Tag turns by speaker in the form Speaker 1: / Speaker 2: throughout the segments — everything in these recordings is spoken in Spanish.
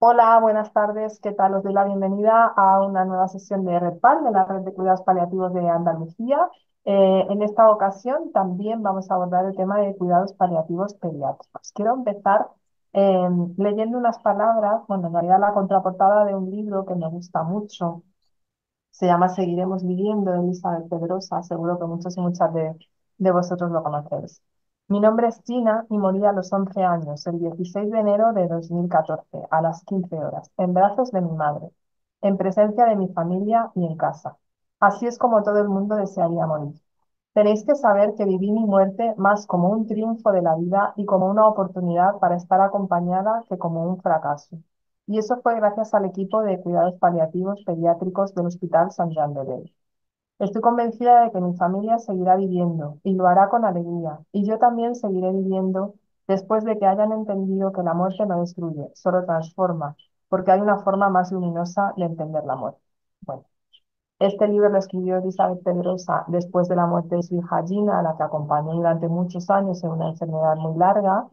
Speaker 1: Hola, buenas tardes. ¿Qué tal? Os doy la bienvenida a una nueva sesión de REDPAL, de la Red de Cuidados Paliativos de Andalucía. Eh, en esta ocasión también vamos a abordar el tema de cuidados paliativos pediátricos. Quiero empezar em, leyendo unas palabras, bueno, en realidad la contraportada de un libro que me gusta mucho. Se llama Seguiremos viviendo de Isabel Pedrosa. Seguro que muchos y muchas de, de vosotros lo conocéis. Mi nombre es Gina y morí a los 11 años, el 16 de enero de 2014, a las 15 horas, en brazos de mi madre, en presencia de mi familia y en casa. Así es como todo el mundo desearía morir. Tenéis que saber que viví mi muerte más como un triunfo de la vida y como una oportunidad para estar acompañada que como un fracaso. Y eso fue gracias al equipo de cuidados paliativos pediátricos del Hospital San Jean de belle Estoy convencida de que mi familia seguirá viviendo y lo hará con alegría, y yo también seguiré viviendo después de que hayan entendido que la muerte no destruye, solo transforma, porque hay una forma más luminosa de entender la muerte. Bueno, este libro lo escribió Elizabeth Pedrosa después de la muerte de su hija Gina, a la que acompañó durante muchos años en una enfermedad muy larga,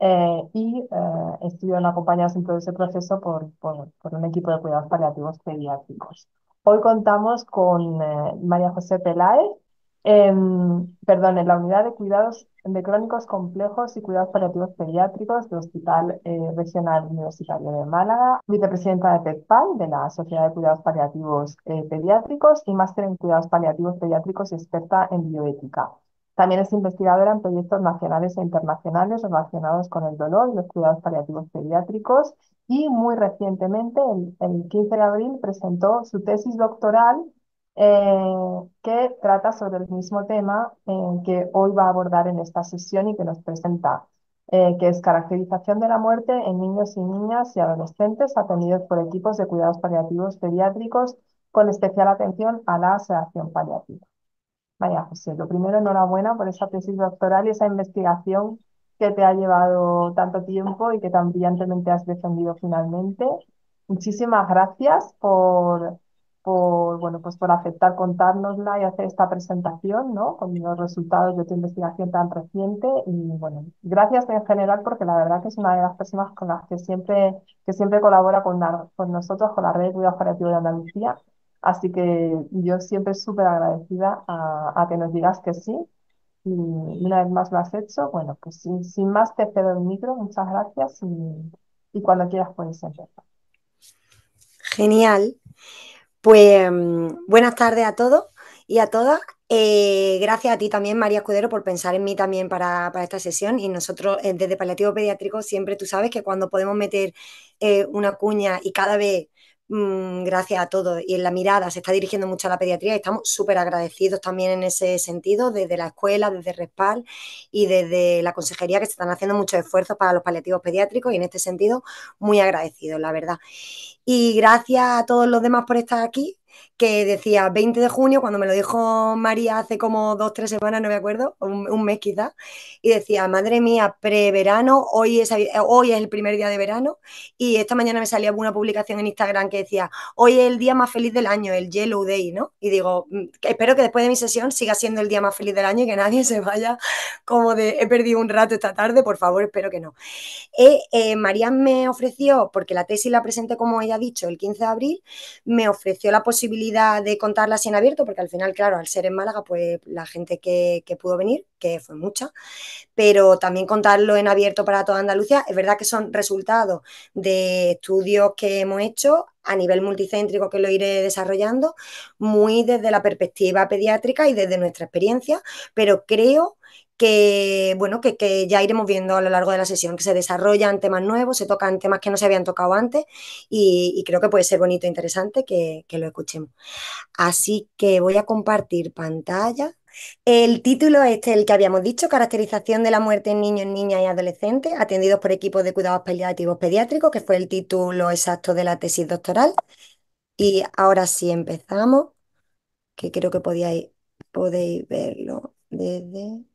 Speaker 1: eh, y eh, estuvieron acompañadas en todo ese proceso por, por, por un equipo de cuidados paliativos pediátricos. Hoy contamos con eh, María José Peláez, en, perdón, en la unidad de cuidados de crónicos complejos y cuidados paliativos pediátricos del Hospital eh, Regional Universitario de Málaga, vicepresidenta de PECPAL, de la Sociedad de Cuidados Paliativos eh, Pediátricos y máster en cuidados paliativos pediátricos y experta en bioética. También es investigadora en proyectos nacionales e internacionales relacionados con el dolor y los cuidados paliativos pediátricos y muy recientemente, el, 15 de abril, presentó su tesis doctoral eh, que trata sobre el mismo tema eh, que hoy va a abordar en esta sesión y que nos presenta, eh, que es caracterización de la muerte en niños y niñas y adolescentes atendidos por equipos de cuidados paliativos pediátricos con especial atención a la sedación paliativa. Vaya, José, pues lo primero, enhorabuena por esa tesis doctoral y esa investigación que te ha llevado tanto tiempo y que tan brillantemente has defendido finalmente. Muchísimas gracias por, por, bueno, pues por aceptar contárnosla y hacer esta presentación ¿no? con los resultados de tu investigación tan reciente. Y bueno, gracias en general porque la verdad que es una de las personas con las que siempre, que siempre colabora con, con nosotros, con la Red de cuidado de Andalucía Así que yo siempre súper agradecida a, que nos digas que sí. Y una vez más lo has hecho. Bueno, pues sin, más te cedo el micro. Muchas gracias y, cuando quieras puedes empezar.
Speaker 2: Genial. Pues mm, buenas tardes a todos y a todas. Eh, gracias a ti también, María Escudero, por pensar en mí también para, esta sesión. Y nosotros, eh, desde Paliativo Pediátrico, siempre tú sabes que cuando podemos meter eh, una cuña y cada vez Mm, gracias a todos y en la mirada se está dirigiendo mucho a la pediatría y estamos súper agradecidos también en ese sentido, desde la escuela, desde Respal y desde la consejería que se están haciendo muchos esfuerzos para los paliativos pediátricos y en este sentido muy agradecidos, la verdad. Y gracias a todos los demás por estar aquí que decía 20 de junio, cuando me lo dijo María hace como dos, tres semanas, no me acuerdo, un, mes quizá, y decía, madre mía, preverano, hoy es, eh, hoy es el primer día de verano, y esta mañana me salía una publicación en Instagram que decía, hoy es el día más feliz del año, el Yellow Day, ¿no? Y digo, mm, espero que después de mi sesión siga siendo el día más feliz del año y que nadie se vaya como de, he perdido un rato esta tarde, por favor, espero que no. Eh, eh, María me ofreció, porque la tesis la presenté como ella ha dicho el 15 de abril, me ofreció la posibilidad de contarlas en abierto, porque al final, claro, al ser en Málaga, pues la gente que, que pudo venir, que fue mucha, pero también contarlo en abierto para toda Andalucía, es verdad que son resultados de estudios que hemos hecho a nivel multicéntrico que lo iré desarrollando, muy desde la perspectiva pediátrica y desde nuestra experiencia, pero creo que, bueno, que, ya iremos viendo a lo largo de la sesión, que se desarrollan temas nuevos, se tocan temas que no se habían tocado antes y, creo que puede ser bonito e interesante que, lo escuchemos. Así que voy a compartir pantalla. El título es el que habíamos dicho, Caracterización de la muerte en niños, niñas y adolescentes, atendidos por equipos de cuidados paliativos pediátricos, que fue el título exacto de la tesis doctoral. Y ahora sí empezamos, que creo que podéis verlo desde...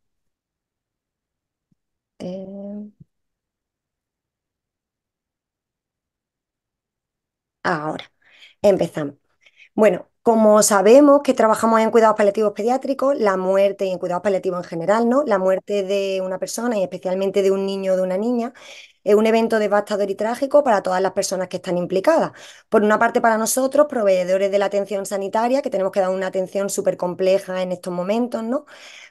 Speaker 2: Este, ahora, empezamos. Bueno, como sabemos que trabajamos en cuidados paliativos pediátricos, la muerte y en cuidados paliativos en general, ¿no? La muerte de una persona y especialmente de un niño o de una niña es un evento devastador y trágico para todas las personas que están implicadas. Por una parte, para nosotros, proveedores de la atención sanitaria, que tenemos que dar una atención súper compleja en estos momentos, ¿no?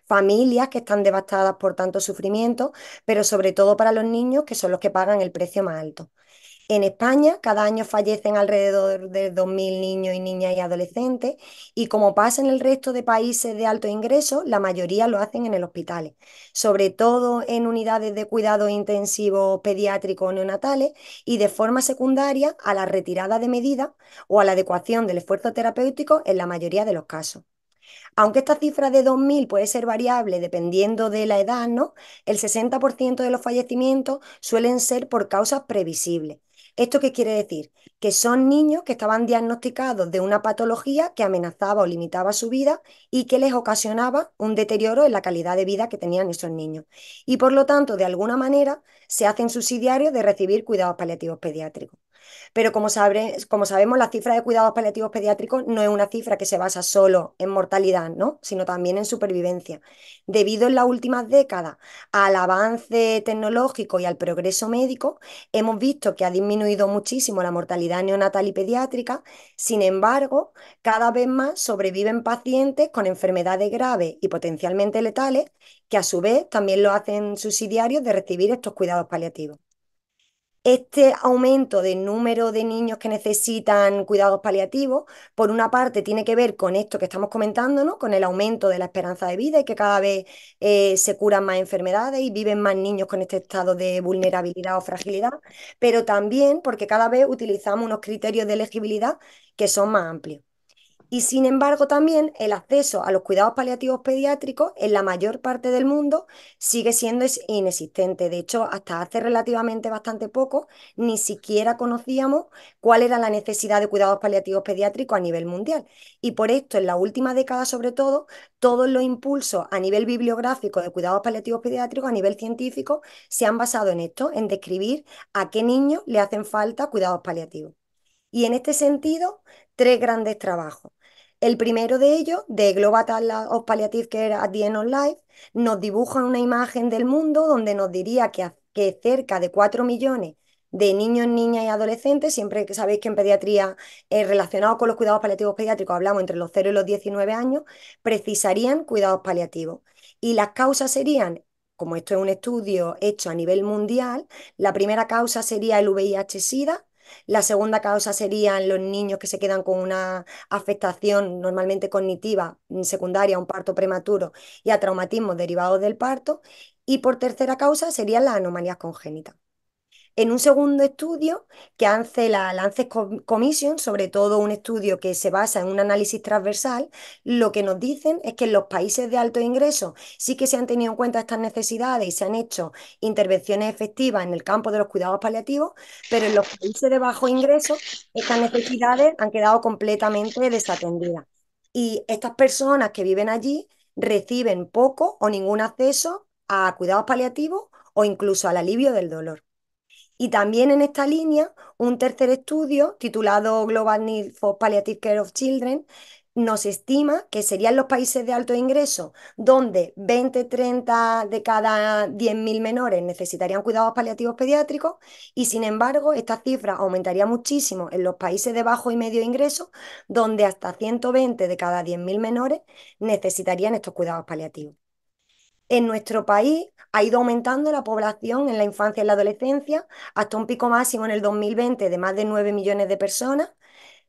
Speaker 2: Familias que están devastadas por tanto sufrimiento, pero sobre todo para los niños, que son los que pagan el precio más alto. En España, cada año fallecen alrededor de 2.000 niños y niñas y adolescentes, y como pasa en el resto de países de alto ingreso, la mayoría lo hacen en el hospital, sobre todo en unidades de cuidado intensivos pediátricos neonatales y de forma secundaria a la retirada de medidas o a la adecuación del esfuerzo terapéutico en la mayoría de los casos. Aunque esta cifra de 2.000 puede ser variable dependiendo de la edad, ¿no? el 60% de los fallecimientos suelen ser por causas previsibles ¿Esto qué quiere decir? Que son niños que estaban diagnosticados de una patología que amenazaba o limitaba su vida y que les ocasionaba un deterioro en la calidad de vida que tenían esos niños. Y por lo tanto, de alguna manera, se hacen subsidiarios de recibir cuidados paliativos pediátricos. Pero como, sabemos, la cifra de cuidados paliativos pediátricos no es una cifra que se basa solo en mortalidad, ¿no? sino también en supervivencia. Debido en las últimas décadas al avance tecnológico y al progreso médico, hemos visto que ha disminuido muchísimo la mortalidad neonatal y pediátrica. Sin embargo, cada vez más sobreviven pacientes con enfermedades graves y potencialmente letales, que a su vez también lo hacen subsidiarios de recibir estos cuidados paliativos. Este aumento del número de niños que necesitan cuidados paliativos, por una parte, tiene que ver con esto que estamos comentando, ¿no? con el aumento de la esperanza de vida y que cada vez eh, se curan más enfermedades y viven más niños con este estado de vulnerabilidad o fragilidad, pero también porque cada vez utilizamos unos criterios de elegibilidad que son más amplios. Y sin embargo, también el acceso a los cuidados paliativos pediátricos en la mayor parte del mundo sigue siendo inexistente. De hecho, hasta hace relativamente bastante poco, ni siquiera conocíamos cuál era la necesidad de cuidados paliativos pediátricos a nivel mundial. Y por esto, en la última década, sobre todo, todos los impulsos a nivel bibliográfico de cuidados paliativos pediátricos, a nivel científico, se han basado en esto, en describir a qué niños le hacen falta cuidados paliativos. Y en este sentido, tres grandes trabajos. El primero de ellos, de Global of Palliative que era the End of Life, nos dibuja una imagen del mundo donde nos diría que, que cerca de 4 millones de niños, niñas y adolescentes, siempre que sabéis que en pediatría eh, relacionados relacionado con los cuidados paliativos pediátricos hablamos entre los 0 y los 19 años, precisarían cuidados paliativos. Y las causas serían, como esto es un estudio hecho a nivel mundial, la primera causa sería el VIH-Sida, la segunda causa serían los niños que se quedan con una afectación normalmente cognitiva mm, secundaria a un parto prematuro y a traumatismos derivados del parto. Y por tercera causa serían las anomalías congénitas. En un segundo estudio que hace la Lancet Commission, sobre todo un estudio que se basa en un análisis transversal, lo que nos dicen es que en los países de alto ingreso sí que se han tenido en cuenta estas necesidades y se han hecho intervenciones efectivas en el campo de los cuidados paliativos, pero en los países de bajo ingreso estas necesidades han quedado completamente desatendidas. Y estas personas que viven allí reciben poco o ningún acceso a cuidados paliativos o incluso al alivio del dolor. Y también en esta línea, un tercer estudio titulado Global Need for Palliative Care of Children nos estima que serían los países de alto ingreso donde 20-30 de cada 10.000 menores necesitarían cuidados paliativos pediátricos y sin embargo esta cifra aumentaría muchísimo en los países de bajo y medio ingreso donde hasta 120 de cada 10.000 menores necesitarían estos cuidados paliativos en nuestro país ha ido aumentando la población en la infancia y la adolescencia hasta un pico máximo en el 2020 de más de 9 millones de personas.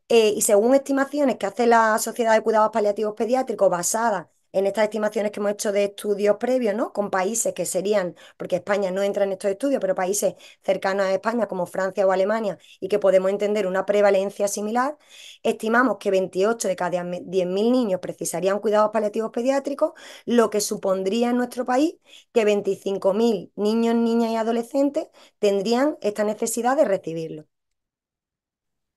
Speaker 2: Eh, y según estimaciones que hace la Sociedad de Cuidados Paliativos Pediátricos basada en estas estimaciones que hemos hecho de estudios previos, ¿no? Con países que serían, porque España no entra en estos estudios, pero países cercanos a España como Francia o Alemania y que podemos entender una prevalencia similar, estimamos que 28 de cada 10.000 niños precisarían cuidados paliativos pediátricos, lo que supondría en nuestro país que 25.000 niños, niñas y adolescentes tendrían esta necesidad de recibirlo.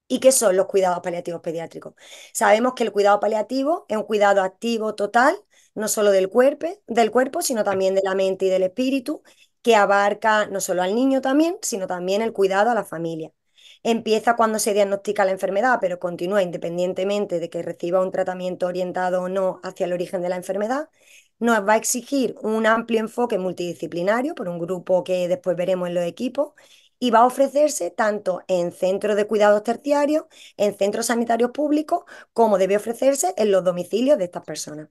Speaker 2: ¿Y qué son los cuidados paliativos pediátricos? Sabemos que el cuidado paliativo es un cuidado activo total no solo del cuerpo, del cuerpo, sino también de la mente y del espíritu, que abarca no solo al niño también, sino también el cuidado a la familia. Empieza cuando se diagnostica la enfermedad, pero continúa independientemente de que reciba un tratamiento orientado o no hacia el origen de la enfermedad. Nos va a exigir un amplio enfoque multidisciplinario por un grupo que después veremos en los equipos y va a ofrecerse tanto en centros de cuidados terciarios, en centros sanitarios públicos, como debe ofrecerse en los domicilios de estas personas.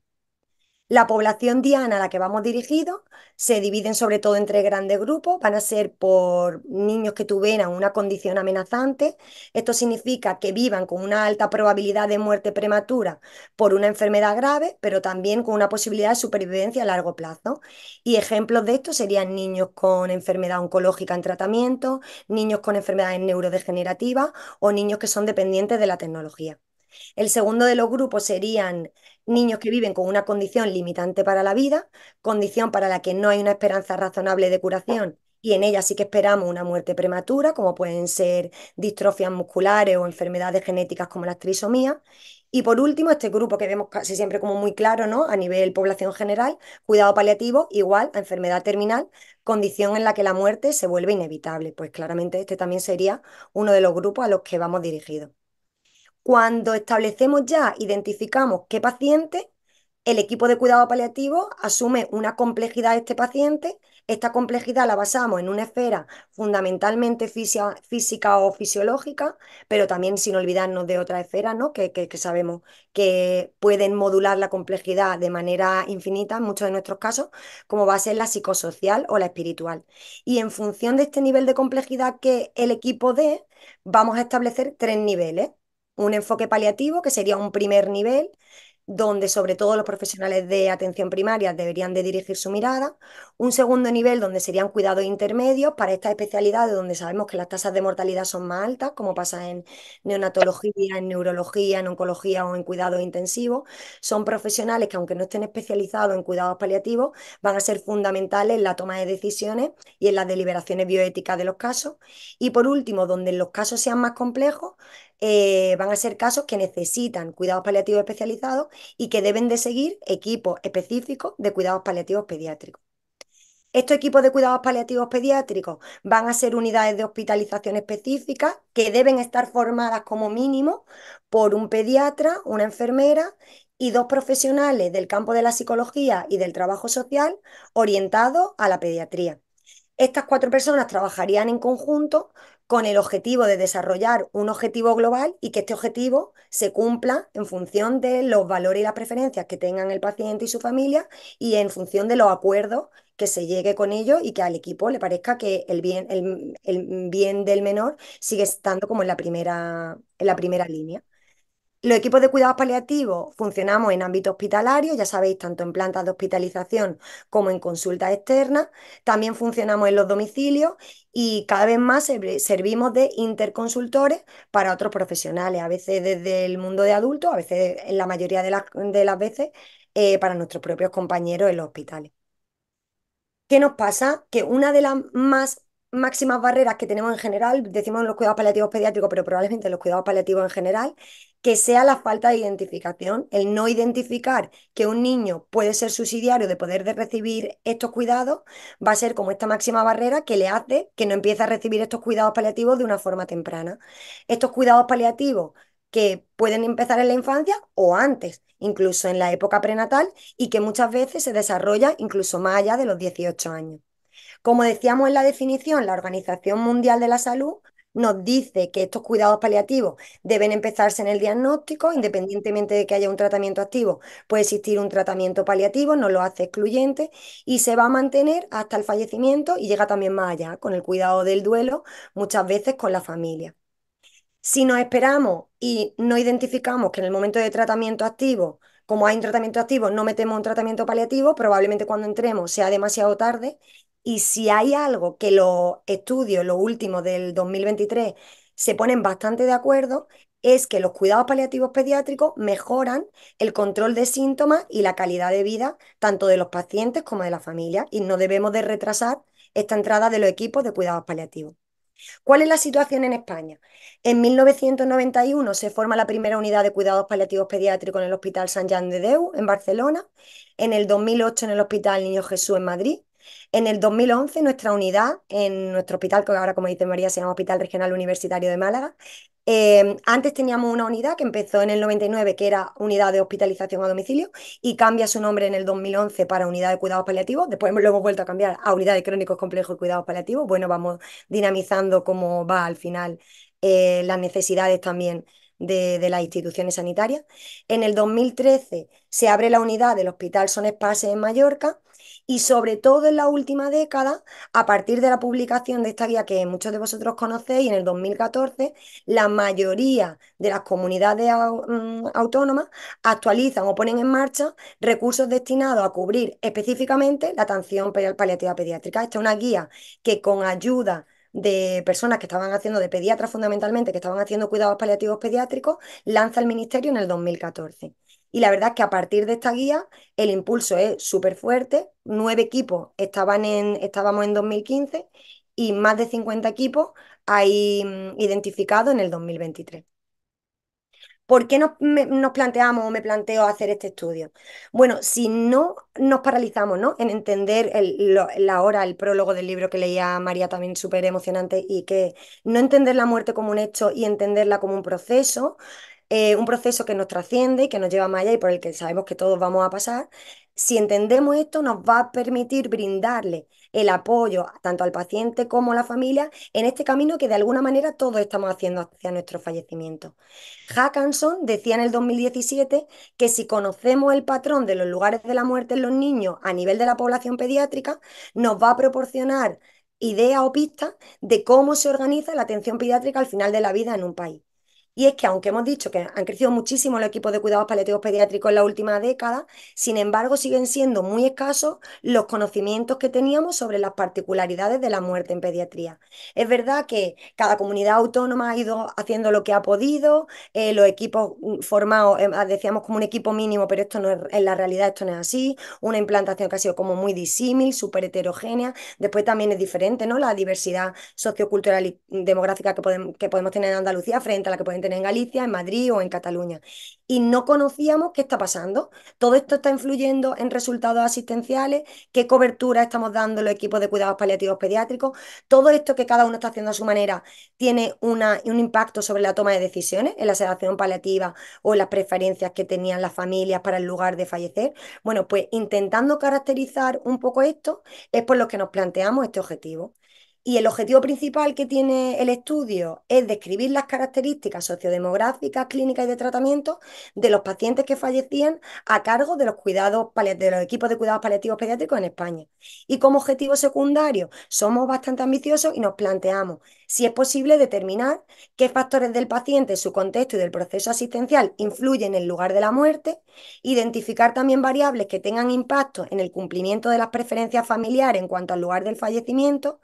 Speaker 2: La población diana a la que vamos dirigidos se dividen sobre todo entre grandes grupos, van a ser por niños que tuvieran una condición amenazante. Esto significa que vivan con una alta probabilidad de muerte prematura por una enfermedad grave, pero también con una posibilidad de supervivencia a largo plazo. Y ejemplos de esto serían niños con enfermedad oncológica en tratamiento, niños con enfermedades neurodegenerativas o niños que son dependientes de la tecnología. El segundo de los grupos serían niños que viven con una condición limitante para la vida, condición para la que no hay una esperanza razonable de curación y en ella sí que esperamos una muerte prematura, como pueden ser distrofias musculares o enfermedades genéticas como la trisomía. Y por último, este grupo que vemos casi siempre como muy claro, ¿no? A nivel población general, cuidado paliativo igual a enfermedad terminal, condición en la que la muerte se vuelve inevitable. Pues claramente este también sería uno de los grupos a los que vamos dirigidos. Cuando establecemos ya, identificamos qué paciente, el equipo de cuidado paliativo asume una complejidad de este paciente. Esta complejidad la basamos en una esfera fundamentalmente física, o fisiológica, pero también sin olvidarnos de otras esferas que, que sabemos que pueden modular la complejidad de manera infinita en muchos de nuestros casos, como va a ser la psicosocial o la espiritual. Y en función de este nivel de complejidad que el equipo dé, vamos a establecer tres niveles un enfoque paliativo, que sería un primer nivel, donde sobre todo los profesionales de atención primaria deberían de dirigir su mirada, un segundo nivel donde serían cuidados intermedios para estas especialidades donde sabemos que las tasas de mortalidad son más altas, como pasa en neonatología, en neurología, en oncología o en cuidados intensivos, son profesionales que aunque no estén especializados en cuidados paliativos, van a ser fundamentales en la toma de decisiones y en las deliberaciones bioéticas de los casos. Y por último, donde los casos sean más complejos, eh, van a ser casos que necesitan cuidados paliativos especializados y que deben de seguir equipos específicos de cuidados paliativos pediátricos. Estos equipos de cuidados paliativos pediátricos van a ser unidades de hospitalización específicas que deben estar formadas como mínimo por un pediatra, una enfermera y dos profesionales del campo de la psicología y del trabajo social orientados a la pediatría. Estas cuatro personas trabajarían en conjunto con el objetivo de desarrollar un objetivo global y que este objetivo se cumpla en función de los valores y las preferencias que tengan el paciente y su familia y en función de los acuerdos que se llegue con ellos y que al equipo le parezca que el bien, el, el bien del menor sigue estando como en la primera, en la primera línea. Los equipos de cuidados paliativos funcionamos en ámbito hospitalario, ya sabéis, tanto en plantas de hospitalización como en consultas externas. También funcionamos en los domicilios y cada vez más servimos de interconsultores para otros profesionales, a veces desde el mundo de adultos, a veces en la mayoría de las, veces eh, para nuestros propios compañeros en los hospitales. ¿Qué nos pasa? Que una de las más máximas barreras que tenemos en general, decimos en los cuidados paliativos pediátricos, pero probablemente en los cuidados paliativos en general, que sea la falta de identificación, el no identificar que un niño puede ser subsidiario de poder de recibir estos cuidados, va a ser como esta máxima barrera que le hace que no empiece a recibir estos cuidados paliativos de una forma temprana. Estos cuidados paliativos que pueden empezar en la infancia o antes, incluso en la época prenatal, y que muchas veces se desarrolla incluso más allá de los 18 años. Como decíamos en la definición, la Organización Mundial de la Salud nos dice que estos cuidados paliativos deben empezarse en el diagnóstico, independientemente de que haya un tratamiento activo, puede existir un tratamiento paliativo, no lo hace excluyente, y se va a mantener hasta el fallecimiento y llega también más allá, con el cuidado del duelo, muchas veces con la familia. Si nos esperamos y no identificamos que en el momento de tratamiento activo como hay un tratamiento activo, no metemos un tratamiento paliativo, probablemente cuando entremos sea demasiado tarde. Y si hay algo que los estudios, los últimos del 2023, se ponen bastante de acuerdo, es que los cuidados paliativos pediátricos mejoran el control de síntomas y la calidad de vida tanto de los pacientes como de la familia y no debemos de retrasar esta entrada de los equipos de cuidados paliativos. ¿Cuál es la situación en España? En 1991 se forma la primera unidad de cuidados paliativos pediátricos en el Hospital San Jean de Deu, en Barcelona. En el 2008 en el Hospital Niño Jesús, en Madrid. En el 2011 nuestra unidad, en nuestro hospital, que ahora como dice María se llama Hospital Regional Universitario de Málaga, em, antes teníamos una unidad que empezó en el 99, que era unidad de hospitalización a domicilio, y cambia su nombre en el 2011 para unidad de cuidados paliativos. Después lo hemos vuelto a cambiar a unidad de crónicos complejos y cuidados paliativos. Bueno, vamos dinamizando cómo va al final eh, las necesidades también de, las instituciones sanitarias. En el 2013 se abre la unidad del Hospital Son Espases en Mallorca y sobre todo en la última década, a partir de la publicación de esta guía que muchos de vosotros conocéis, en el 2014, la mayoría de las comunidades mm, autónomas actualizan o ponen en marcha recursos destinados a cubrir específicamente la atención paliativa pediátrica. Esta es una guía que con ayuda de personas que estaban haciendo, de pediatras fundamentalmente, que estaban haciendo cuidados paliativos pediátricos, lanza el Ministerio en el 2014. Y la verdad es que a partir de esta guía el impulso es súper fuerte. Nueve equipos estaban en, estábamos en 2015 y más de 50 equipos hay mm, identificados en el 2023. ¿Por qué nos, nos planteamos o me planteo hacer este estudio? Bueno, si no nos paralizamos ¿no? en entender la hora, el prólogo del libro que leía María también súper emocionante y que no entender la muerte como un hecho y entenderla como un proceso, eh, un proceso que nos trasciende y que nos lleva más allá y por el que sabemos que todos vamos a pasar, si entendemos esto nos va a permitir brindarle el apoyo tanto al paciente como a la familia en este camino que de alguna manera todos estamos haciendo hacia nuestro fallecimiento. Hackanson decía en el 2017 que si conocemos el patrón de los lugares de la muerte en los niños a nivel de la población pediátrica, nos va a proporcionar ideas o pistas de cómo se organiza la atención pediátrica al final de la vida en un país. Y es que aunque hemos dicho que han crecido muchísimo los equipos de cuidados paliativos pediátricos en la última década, sin embargo siguen siendo muy escasos los conocimientos que teníamos sobre las particularidades de la muerte en pediatría. Es verdad que cada comunidad autónoma ha ido haciendo lo que ha podido, eh, los equipos mm, formados, eh, ah, decíamos como un equipo mínimo, pero esto no es, en la realidad esto no es así, una implantación que ha sido como muy disímil, súper heterogénea, después también es diferente, ¿no? La diversidad sociocultural y demográfica que, podemos, que podemos tener en Andalucía frente a la que pueden en Galicia, en Madrid o en Cataluña. Y no conocíamos qué está pasando. Todo esto está influyendo en resultados asistenciales, qué cobertura estamos dando los equipos de cuidados paliativos pediátricos. Todo esto que cada uno está haciendo a su manera tiene un impacto sobre la toma de decisiones en la sedación paliativa o las preferencias que tenían las familias para el lugar de fallecer. Bueno, pues intentando caracterizar un poco esto, es por lo que nos planteamos este objetivo. Y el objetivo principal que tiene el estudio es describir las características sociodemográficas, clínicas y de tratamiento de los pacientes que fallecían a cargo de los, de los equipos de cuidados paliativos pediátricos en España. Y como objetivo secundario, somos bastante ambiciosos y nos planteamos si es posible determinar qué factores del paciente, su contexto y del proceso asistencial influyen en el lugar de la muerte, identificar también variables que tengan impacto en el cumplimiento de las preferencias familiares en cuanto al lugar del fallecimiento,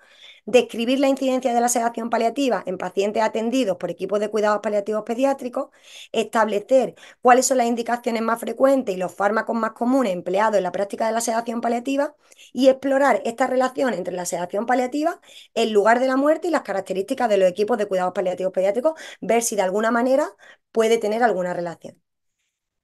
Speaker 2: describir la incidencia de la sedación paliativa en pacientes atendidos por equipos de cuidados paliativos pediátricos, establecer cuáles son las indicaciones más frecuentes y los fármacos más comunes empleados en la práctica de la sedación paliativa y explorar esta relación entre la sedación paliativa, el lugar de la muerte y las características de los equipos de cuidados paliativos pediátricos, ver si de alguna manera puede tener alguna relación.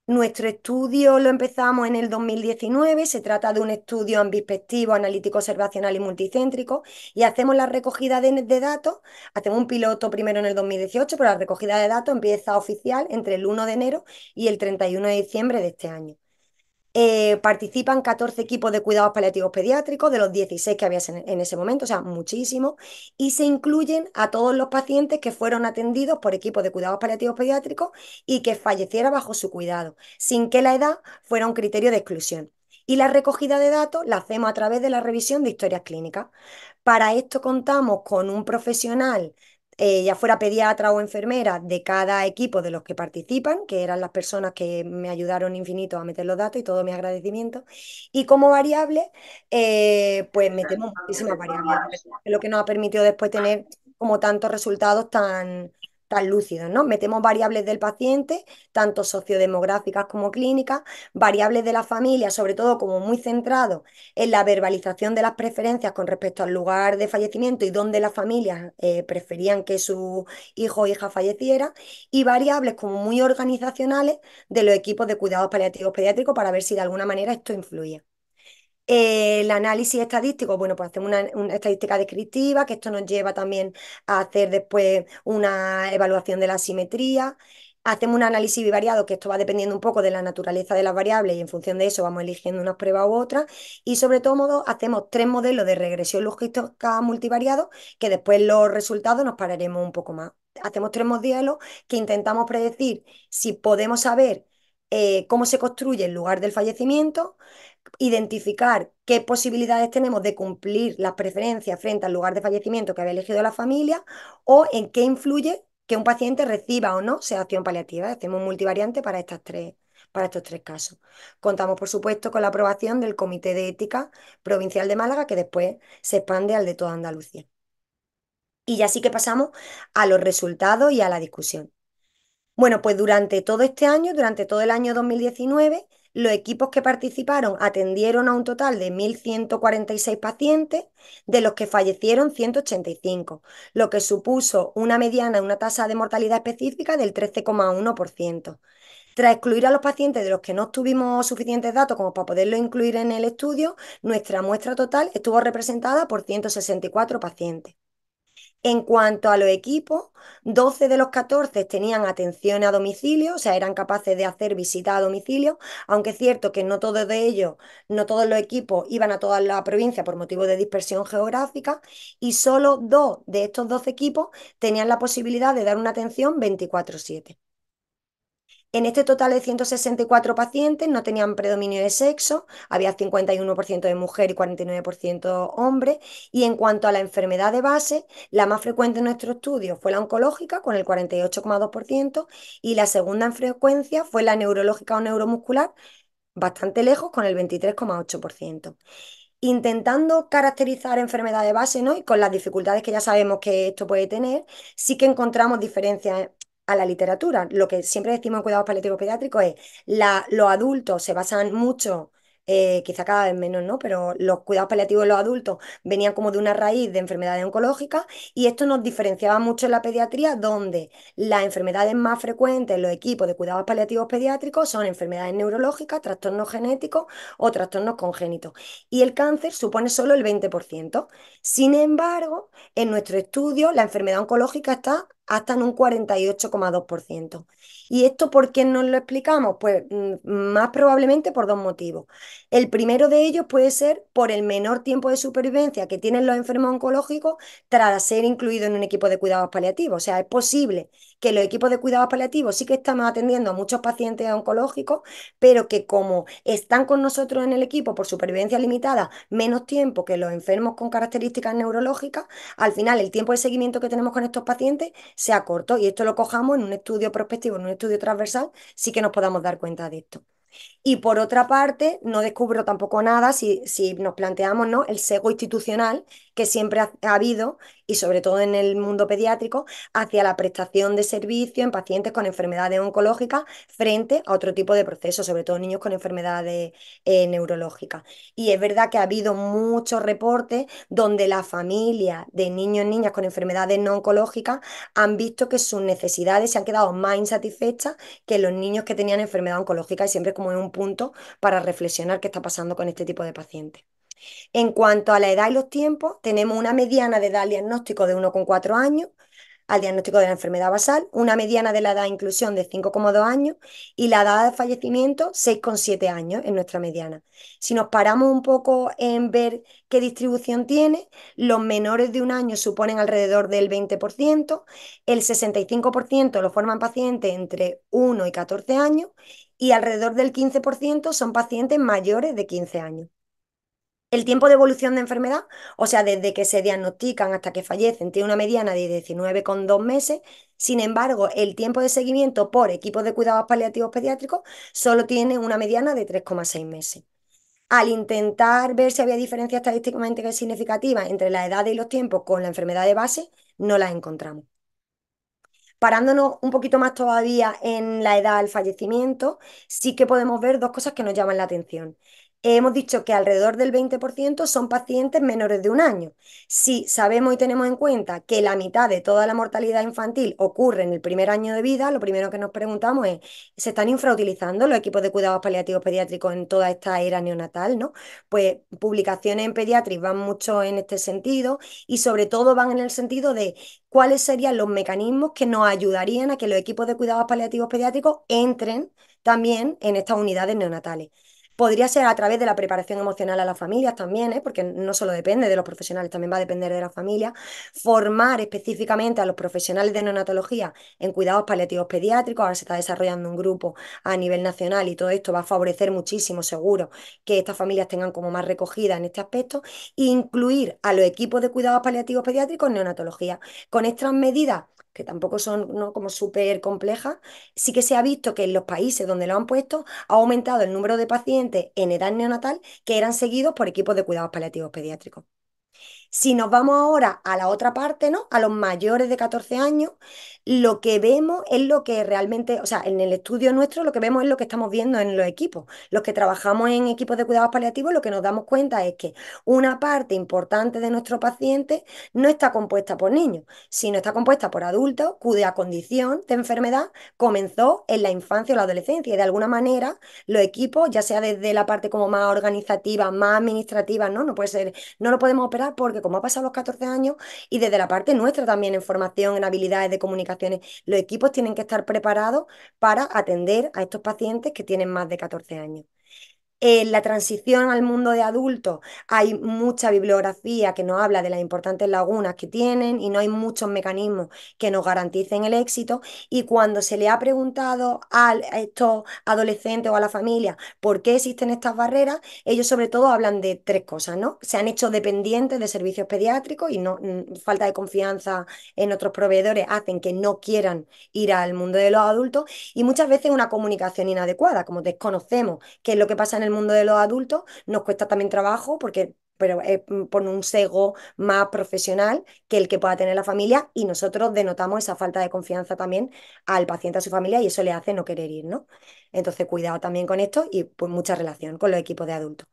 Speaker 2: Nuestro estudio lo empezamos en el 2019, se trata de un estudio ambispectivo, analítico, observacional y multicéntrico, y hacemos la recogida de, datos, hacemos un piloto primero en el 2018, pero la recogida de datos empieza oficial entre el 1 de enero y el 31 de diciembre de este año. Eh, participan 14 equipos de cuidados paliativos pediátricos, de los 16 que había en, ese momento, o sea, muchísimo, y se incluyen a todos los pacientes que fueron atendidos por equipos de cuidados paliativos pediátricos y que falleciera bajo su cuidado, sin que la edad fuera un criterio de exclusión. Y la recogida de datos la hacemos a través de la revisión de historias clínicas. Para esto contamos con un profesional eh, ya fuera pediatra o enfermera de cada equipo de los que participan, que eran las personas que me ayudaron infinito a meter los datos y todo mis agradecimiento. Y como variable, eh, pues metemos muchísimas variables, lo que nos ha permitido después tener como tantos resultados tan, tan lúcidos, ¿no? Metemos variables del paciente, tanto sociodemográficas como clínicas, variables de la familia, sobre todo como muy centrado en la verbalización de las preferencias con respecto al lugar de fallecimiento y dónde las familias eh, preferían que su hijo o hija falleciera, y variables como muy organizacionales de los equipos de cuidados paliativos pediátricos para ver si de alguna manera esto influye. El análisis estadístico, bueno, pues hacemos una, estadística descriptiva, que esto nos lleva también a hacer después una evaluación de la simetría. Hacemos un análisis bivariado, que esto va dependiendo un poco de la naturaleza de las variables y en función de eso vamos eligiendo unas pruebas u otras. Y sobre todo hacemos tres modelos de regresión logística multivariado, que después los resultados nos pararemos un poco más. Hacemos tres modelos que intentamos predecir si podemos saber eh, cómo se construye el lugar del fallecimiento, identificar qué posibilidades tenemos de cumplir las preferencias frente al lugar de fallecimiento que había elegido la familia o en qué influye que un paciente reciba o no sedación paliativa. Hacemos multivariante para estas tres para estos tres casos. Contamos, por supuesto, con la aprobación del Comité de Ética Provincial de Málaga, que después se expande al de toda Andalucía. Y ya sí que pasamos a los resultados y a la discusión. Bueno, pues durante todo este año, durante todo el año 2019, los equipos que participaron atendieron a un total de 1.146 pacientes, de los que fallecieron 185, lo que supuso una mediana, una tasa de mortalidad específica del 13,1%. Tras excluir a los pacientes de los que no tuvimos suficientes datos como para poderlo incluir en el estudio, nuestra muestra total estuvo representada por 164 pacientes. En cuanto a los equipos, 12 de los 14 tenían atención a domicilio, o sea, eran capaces de hacer visita a domicilio, aunque es cierto que no todos de ellos, no todos los equipos iban a toda la provincia por motivo de dispersión geográfica, y solo dos de estos 12 equipos tenían la posibilidad de dar una atención 24-7. En este total de 164 pacientes no tenían predominio de sexo, había 51% de mujer y 49% hombre, y en cuanto a la enfermedad de base, la más frecuente en nuestro estudio fue la oncológica con el 48,2% y la segunda en frecuencia fue la neurológica o neuromuscular, bastante lejos con el 23,8% intentando caracterizar enfermedad de base ¿no? y con las dificultades que ya sabemos que esto puede tener, sí que encontramos diferencias a la literatura. Lo que siempre decimos en cuidados paliativos pediátricos es, la, los adultos se basan mucho eh, quizá cada vez menos, ¿no? Pero los cuidados paliativos de los adultos venían como de una raíz de enfermedades oncológicas y esto nos diferenciaba mucho en la pediatría, donde las enfermedades más frecuentes en los equipos de cuidados paliativos pediátricos son enfermedades neurológicas, trastornos genéticos o trastornos congénitos. Y el cáncer supone solo el 20%. Sin embargo, en nuestro estudio, la enfermedad oncológica está hasta en un 48,2%. ¿Y esto por qué no lo explicamos? Pues mm, más probablemente por dos motivos. El primero de ellos puede ser por el menor tiempo de supervivencia que tienen los enfermos oncológicos tras ser incluidos en un equipo de cuidados paliativos. O sea, es posible que los equipos de cuidados paliativos sí que estamos atendiendo a muchos pacientes oncológicos, pero que como están con nosotros en el equipo por supervivencia limitada menos tiempo que los enfermos con características neurológicas, al final el tiempo de seguimiento que tenemos con estos pacientes se corto y esto lo cojamos en un estudio prospectivo, en estudio transversal, sí que nos podamos dar cuenta de esto. Y por otra parte, no descubro tampoco nada si, nos planteamos ¿no? el sesgo institucional que siempre ha, habido, y sobre todo en el mundo pediátrico, hacia la prestación de servicio en pacientes con enfermedades oncológicas frente a otro tipo de procesos, sobre todo niños con enfermedades eh, neurológicas. Y es verdad que ha habido muchos reportes donde la familia de niños y niñas con enfermedades no oncológicas han visto que sus necesidades se han quedado más insatisfechas que los niños que tenían enfermedad oncológica y siempre como un puntos para reflexionar qué está pasando con este tipo de pacientes. En cuanto a la edad y los tiempos, tenemos una mediana de edad al diagnóstico de 1,4 años al diagnóstico de la enfermedad basal, una mediana de la edad de inclusión de 5,2 años y la edad de fallecimiento 6,7 años en nuestra mediana. Si nos paramos un poco en ver qué distribución tiene, los menores de un año suponen alrededor del 20%, el 65% lo forman pacientes entre 1 y 14 años y alrededor del 15% son pacientes mayores de 15 años. El tiempo de evolución de enfermedad, o sea, desde que se diagnostican hasta que fallecen, tiene una mediana de 19,2 meses. Sin embargo, el tiempo de seguimiento por equipos de cuidados paliativos pediátricos solo tiene una mediana de 3,6 meses. Al intentar ver si había diferencias estadísticamente significativas entre la edad y los tiempos con la enfermedad de base, no las encontramos. Parándonos un poquito más todavía en la edad del fallecimiento, sí que podemos ver dos cosas que nos llaman la atención hemos dicho que alrededor del 20% son pacientes menores de un año. Si sabemos y tenemos en cuenta que la mitad de toda la mortalidad infantil ocurre en el primer año de vida, lo primero que nos preguntamos es, ¿se están infrautilizando los equipos de cuidados paliativos pediátricos en toda esta era neonatal? ¿no? Pues publicaciones en pediatría van mucho en este sentido y sobre todo van en el sentido de cuáles serían los mecanismos que nos ayudarían a que los equipos de cuidados paliativos pediátricos entren también en estas unidades neonatales. Podría ser a través de la preparación emocional a las familias también, ¿eh? porque no solo depende de los profesionales, también va a depender de las familias. Formar específicamente a los profesionales de neonatología en cuidados paliativos pediátricos. Ahora se está desarrollando un grupo a nivel nacional y todo esto va a favorecer muchísimo, seguro, que estas familias tengan como más recogida en este aspecto. Incluir a los equipos de cuidados paliativos pediátricos en neonatología. Con estas medidas que tampoco son como súper complejas, sí que se ha visto que en los países donde lo han puesto ha aumentado el número de pacientes en edad neonatal que eran seguidos por equipos de cuidados paliativos pediátricos. Si nos vamos ahora a la otra parte, ¿no? A los mayores de 14 años, lo que vemos es lo que realmente, o sea, en el estudio nuestro lo que vemos es lo que estamos viendo en los equipos. Los que trabajamos en equipos de cuidados paliativos, lo que nos damos cuenta es que una parte importante de nuestro paciente no está compuesta por niños, sino está compuesta por adultos cuya condición de enfermedad comenzó en la infancia o la adolescencia. Y de alguna manera, los equipos, ya sea desde la parte como más organizativa, más administrativa, no, no puede ser, no lo podemos operar porque como ha pasado los 14 años y desde la parte nuestra también en formación, en habilidades de comunicación, los equipos tienen que estar preparados para atender a estos pacientes que tienen más de 14 años. En la transición al mundo de adultos hay mucha bibliografía que nos habla de las importantes lagunas que tienen y no hay muchos mecanismos que nos garanticen el éxito. Y cuando se le ha preguntado a estos adolescentes o a la familia por qué existen estas barreras, ellos sobre todo hablan de tres cosas, ¿no? Se han hecho dependientes de servicios pediátricos y no, mm, falta de confianza en otros proveedores hacen que no quieran ir al mundo de los adultos y muchas veces una comunicación inadecuada, como desconocemos qué es lo que pasa en el el mundo de los adultos, nos cuesta también trabajo porque pero es mm, por un sesgo más profesional que el que pueda tener la familia y nosotros denotamos esa falta de confianza también al paciente, a su familia y eso le hace no querer ir, ¿no? Entonces, cuidado también con esto y pues mucha relación con los equipos de adultos.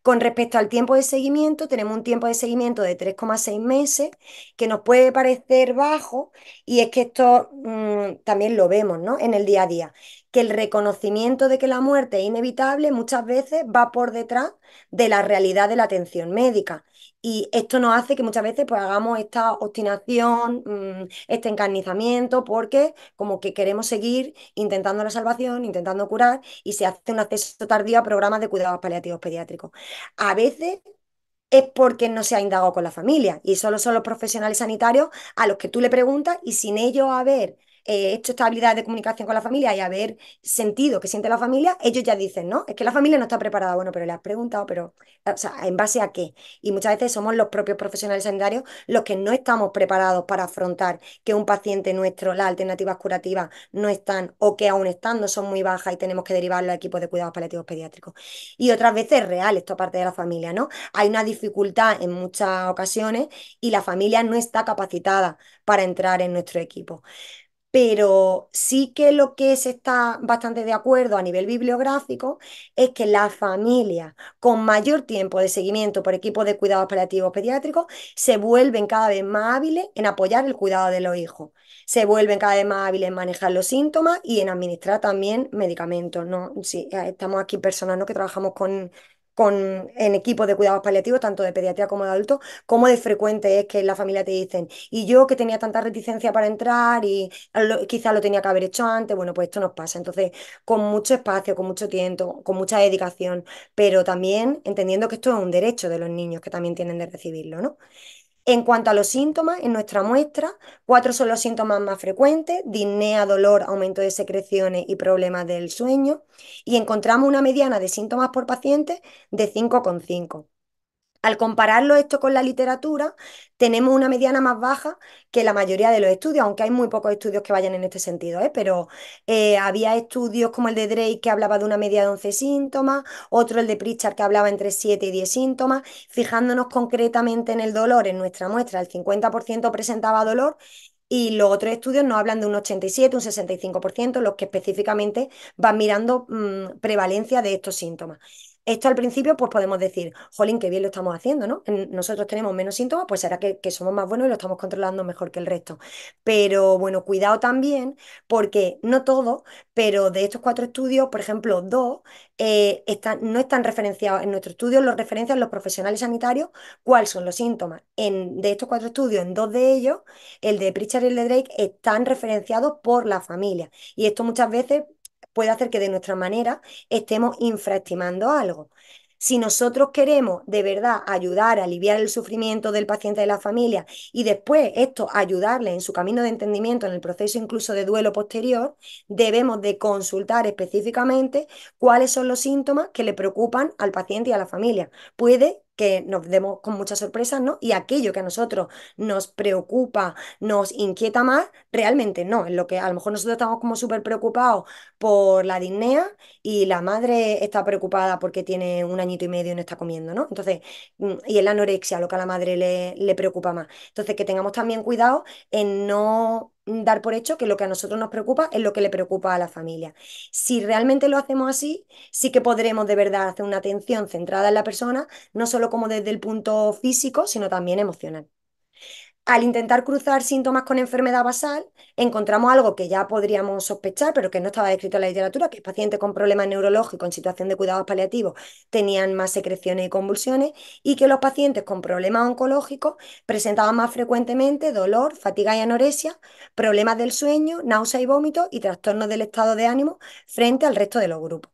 Speaker 2: Con respecto al tiempo de seguimiento, tenemos un tiempo de seguimiento de 3,6 meses que nos puede parecer bajo y es que esto mm, también lo vemos, ¿no? En el día a día que el reconocimiento de que la muerte es inevitable muchas veces va por detrás de la realidad de la atención médica. Y esto nos hace que muchas veces pues, hagamos esta obstinación, mm, este encarnizamiento, porque como que queremos seguir intentando la salvación, intentando curar, y se hace un acceso tardío a programas de cuidados paliativos pediátricos. A veces es porque no se ha indagado con la familia y solo son los profesionales sanitarios a los que tú le preguntas y sin ellos haber hecho esta habilidad de comunicación con la familia y haber sentido que siente la familia, ellos ya dicen, no, es que la familia no está preparada, bueno, pero le has preguntado, pero, ¿en base a qué? Y muchas veces somos los propios profesionales sanitarios los que no estamos preparados para afrontar que un paciente nuestro, las alternativas curativas no están o que aún estando son muy bajas y tenemos que derivarlo al equipo de cuidados paliativos pediátricos. Y otras veces es real esto aparte de la familia, ¿no? Hay una dificultad en muchas ocasiones y la familia no está capacitada para entrar en nuestro equipo pero sí que lo que se está bastante de acuerdo a nivel bibliográfico es que las familias con mayor tiempo de seguimiento por equipos de cuidados operativos pediátricos se vuelven cada vez más hábiles en apoyar el cuidado de los hijos, se vuelven cada vez más hábiles en manejar los síntomas y en administrar también medicamentos. ¿no? Sí, eh, estamos aquí personas ¿no? que trabajamos con con, en equipos de cuidados paliativos, tanto de pediatría como de adultos, cómo de frecuente es que la familia te dicen, y yo que tenía tanta reticencia para entrar y quizás lo tenía que haber hecho antes, bueno, pues esto nos pasa. Entonces, con mucho espacio, con mucho tiempo, con mucha dedicación, pero también entendiendo que esto es un derecho de los niños que también tienen de recibirlo, ¿no? En cuanto a los síntomas, en nuestra muestra, cuatro son los síntomas más frecuentes, disnea, dolor, aumento de secreciones y problemas del sueño, y encontramos una mediana de síntomas por paciente de 5,5. Al compararlo esto con la literatura, tenemos una mediana más baja que la mayoría de los estudios, aunque hay muy pocos estudios que vayan en este sentido, ¿eh? pero eh, había estudios como el de Drake que hablaba de una media de 11 síntomas, otro el de Pritchard que hablaba entre 7 y 10 síntomas, fijándonos concretamente en el dolor, en nuestra muestra, el 50% presentaba dolor y los otros estudios nos hablan de un 87, un 65%, los que específicamente van mirando mm, prevalencia de estos síntomas. Esto al principio, pues podemos decir, jolín, qué bien lo estamos haciendo, ¿no? Nosotros tenemos menos síntomas, pues será que, somos más buenos y lo estamos controlando mejor que el resto. Pero bueno, cuidado también, porque no todo, pero de estos cuatro estudios, por ejemplo, dos eh, están, no están referenciados. En nuestro estudio los referencian los profesionales sanitarios, cuáles son los síntomas. En, de estos cuatro estudios, en dos de ellos, el de Pritchard y el de Drake, están referenciados por la familia. Y esto muchas veces puede hacer que de nuestra manera estemos infraestimando algo. Si nosotros queremos de verdad ayudar a aliviar el sufrimiento del paciente y de la familia y después esto ayudarle en su camino de entendimiento, en el proceso incluso de duelo posterior, debemos de consultar específicamente cuáles son los síntomas que le preocupan al paciente y a la familia. Puede que nos demos con muchas sorpresas, ¿no? Y aquello que a nosotros nos preocupa, nos inquieta más, realmente no. En lo que a lo mejor nosotros estamos como súper preocupados por la disnea y la madre está preocupada porque tiene un añito y medio y no está comiendo, ¿no? Entonces, mm, y es la anorexia lo que a la madre le, le preocupa más. Entonces, que tengamos también cuidado en no dar por hecho que lo que a nosotros nos preocupa es lo que le preocupa a la familia. Si realmente lo hacemos así, sí que podremos de verdad hacer una atención centrada en la persona, no solo como desde el punto físico, sino también emocional al intentar cruzar síntomas con enfermedad basal, encontramos algo que ya podríamos sospechar, pero que no estaba descrito en la literatura, que pacientes con problemas neurológicos en situación de cuidados paliativos tenían más secreciones y convulsiones, y que los pacientes con problemas oncológicos presentaban más frecuentemente dolor, fatiga y anorexia, problemas del sueño, náusea y vómitos y trastornos del estado de ánimo frente al resto de los grupos.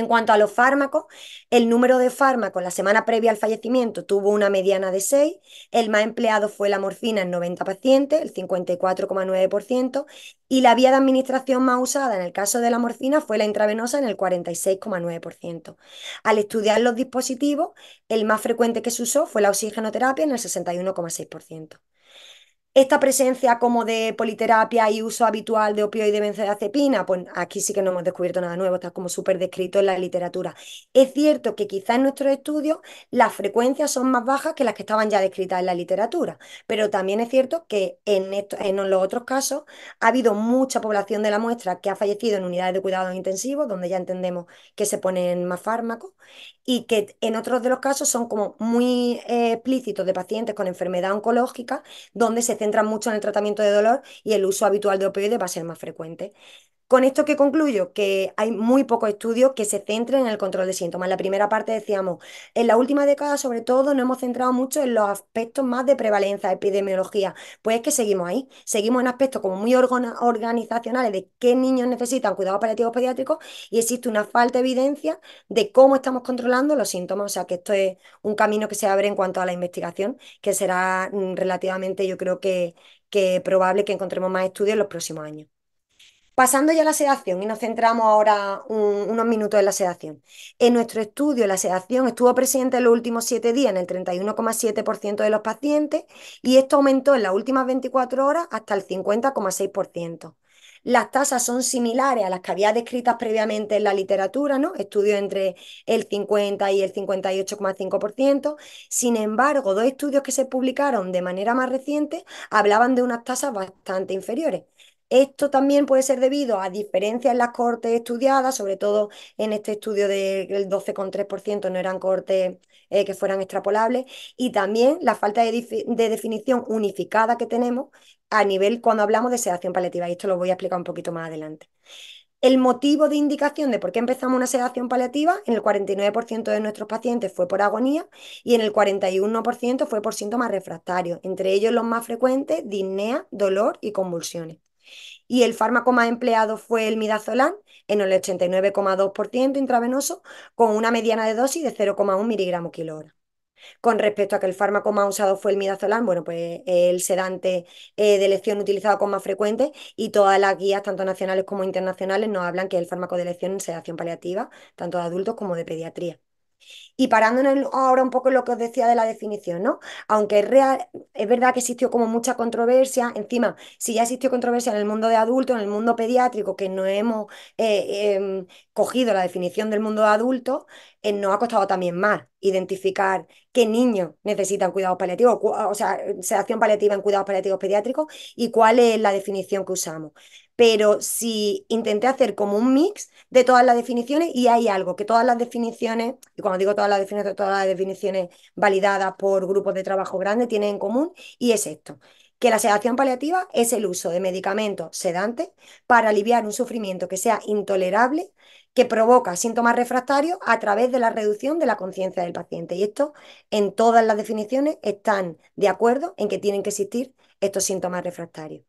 Speaker 2: En cuanto a los fármacos, el número de fármacos la semana previa al fallecimiento tuvo una mediana de 6, el más empleado fue la morfina en 90 pacientes, el 54,9%, y la vía de administración más usada en el caso de la morfina fue la intravenosa en el 46,9%. Al estudiar los dispositivos, el más frecuente que se usó fue la oxigenoterapia en el 61,6%. Esta presencia como de politerapia y uso habitual de opioide benzodiazepina, pues aquí sí que no hemos descubierto nada nuevo, está como súper descrito en la literatura. Es cierto que quizá en nuestros estudios las frecuencias son más bajas que las que estaban ya descritas en la literatura, pero también es cierto que en, en los otros casos ha habido mucha población de la muestra que ha fallecido en unidades de cuidados intensivos, donde ya entendemos que se ponen más fármacos, y que en otros de los casos son como muy eh, explícitos de pacientes con enfermedad oncológica, donde se centran mucho en el tratamiento de dolor y el uso habitual de opioides va a ser más frecuente. Con esto que concluyo, que hay muy pocos estudios que se centren en el control de síntomas. En la primera parte decíamos, en la última década sobre todo no hemos centrado mucho en los aspectos más de prevalencia, epidemiología. Pues es que seguimos ahí, seguimos en aspectos como muy organizacionales de qué niños necesitan cuidados paliativos pediátricos y existe una falta de evidencia de cómo estamos controlando los síntomas. O sea que esto es un camino que se abre en cuanto a la investigación, que será mm, relativamente yo creo que, que probable que encontremos más estudios en los próximos años. Pasando ya a la sedación, y nos centramos ahora unos minutos en la sedación. En nuestro estudio, la sedación estuvo presente en los últimos siete días en el 31,7% de los pacientes y esto aumentó en las últimas 24 horas hasta el 50,6%. Las tasas son similares a las que había descritas previamente en la literatura, ¿no? Estudios entre el 50 y el 58,5%. Sin embargo, dos estudios que se publicaron de manera más reciente hablaban de unas tasas bastante inferiores. Esto también puede ser debido a diferencias en las cortes estudiadas, sobre todo en este estudio del 12,3% no eran cortes eh, que fueran extrapolables, y también la falta de, de, definición unificada que tenemos a nivel cuando hablamos de sedación paliativa, y esto lo voy a explicar un poquito más adelante. El motivo de indicación de por qué empezamos una sedación paliativa en el 49% de nuestros pacientes fue por agonía y en el 41% fue por síntomas refractarios, entre ellos los más frecuentes, disnea, dolor y convulsiones y el fármaco más empleado fue el midazolam en el 89,2% intravenoso con una mediana de dosis de 0,1 miligramos kilo Con respecto a que el fármaco más usado fue el midazolam, bueno, pues el sedante eh, de elección utilizado con más frecuente y todas las guías, tanto nacionales como internacionales, nos hablan que el fármaco de elección en sedación paliativa, tanto de adultos como de pediatría. Y parándonos ahora un poco en lo que os decía de la definición, ¿no? Aunque es, es verdad que existió como mucha controversia, encima, si ya existió controversia en el mundo de adultos, en el mundo pediátrico, que no hemos eh, em, cogido la definición del mundo de adultos, eh, nos ha costado también más identificar qué niños necesitan cuidados paliativos, o sea, eh, sedación paliativa en cuidados paliativos pediátricos y cuál es la definición que usamos pero si intenté hacer como un mix de todas las definiciones y hay algo que todas las definiciones, y cuando digo todas las definiciones, todas las definiciones validadas por grupos de trabajo grandes tienen en común y es esto, que la sedación paliativa es el uso de medicamentos sedantes para aliviar un sufrimiento que sea intolerable, que provoca síntomas refractarios a través de la reducción de la conciencia del paciente. Y esto en todas las definiciones están de acuerdo en que tienen que existir estos síntomas refractarios.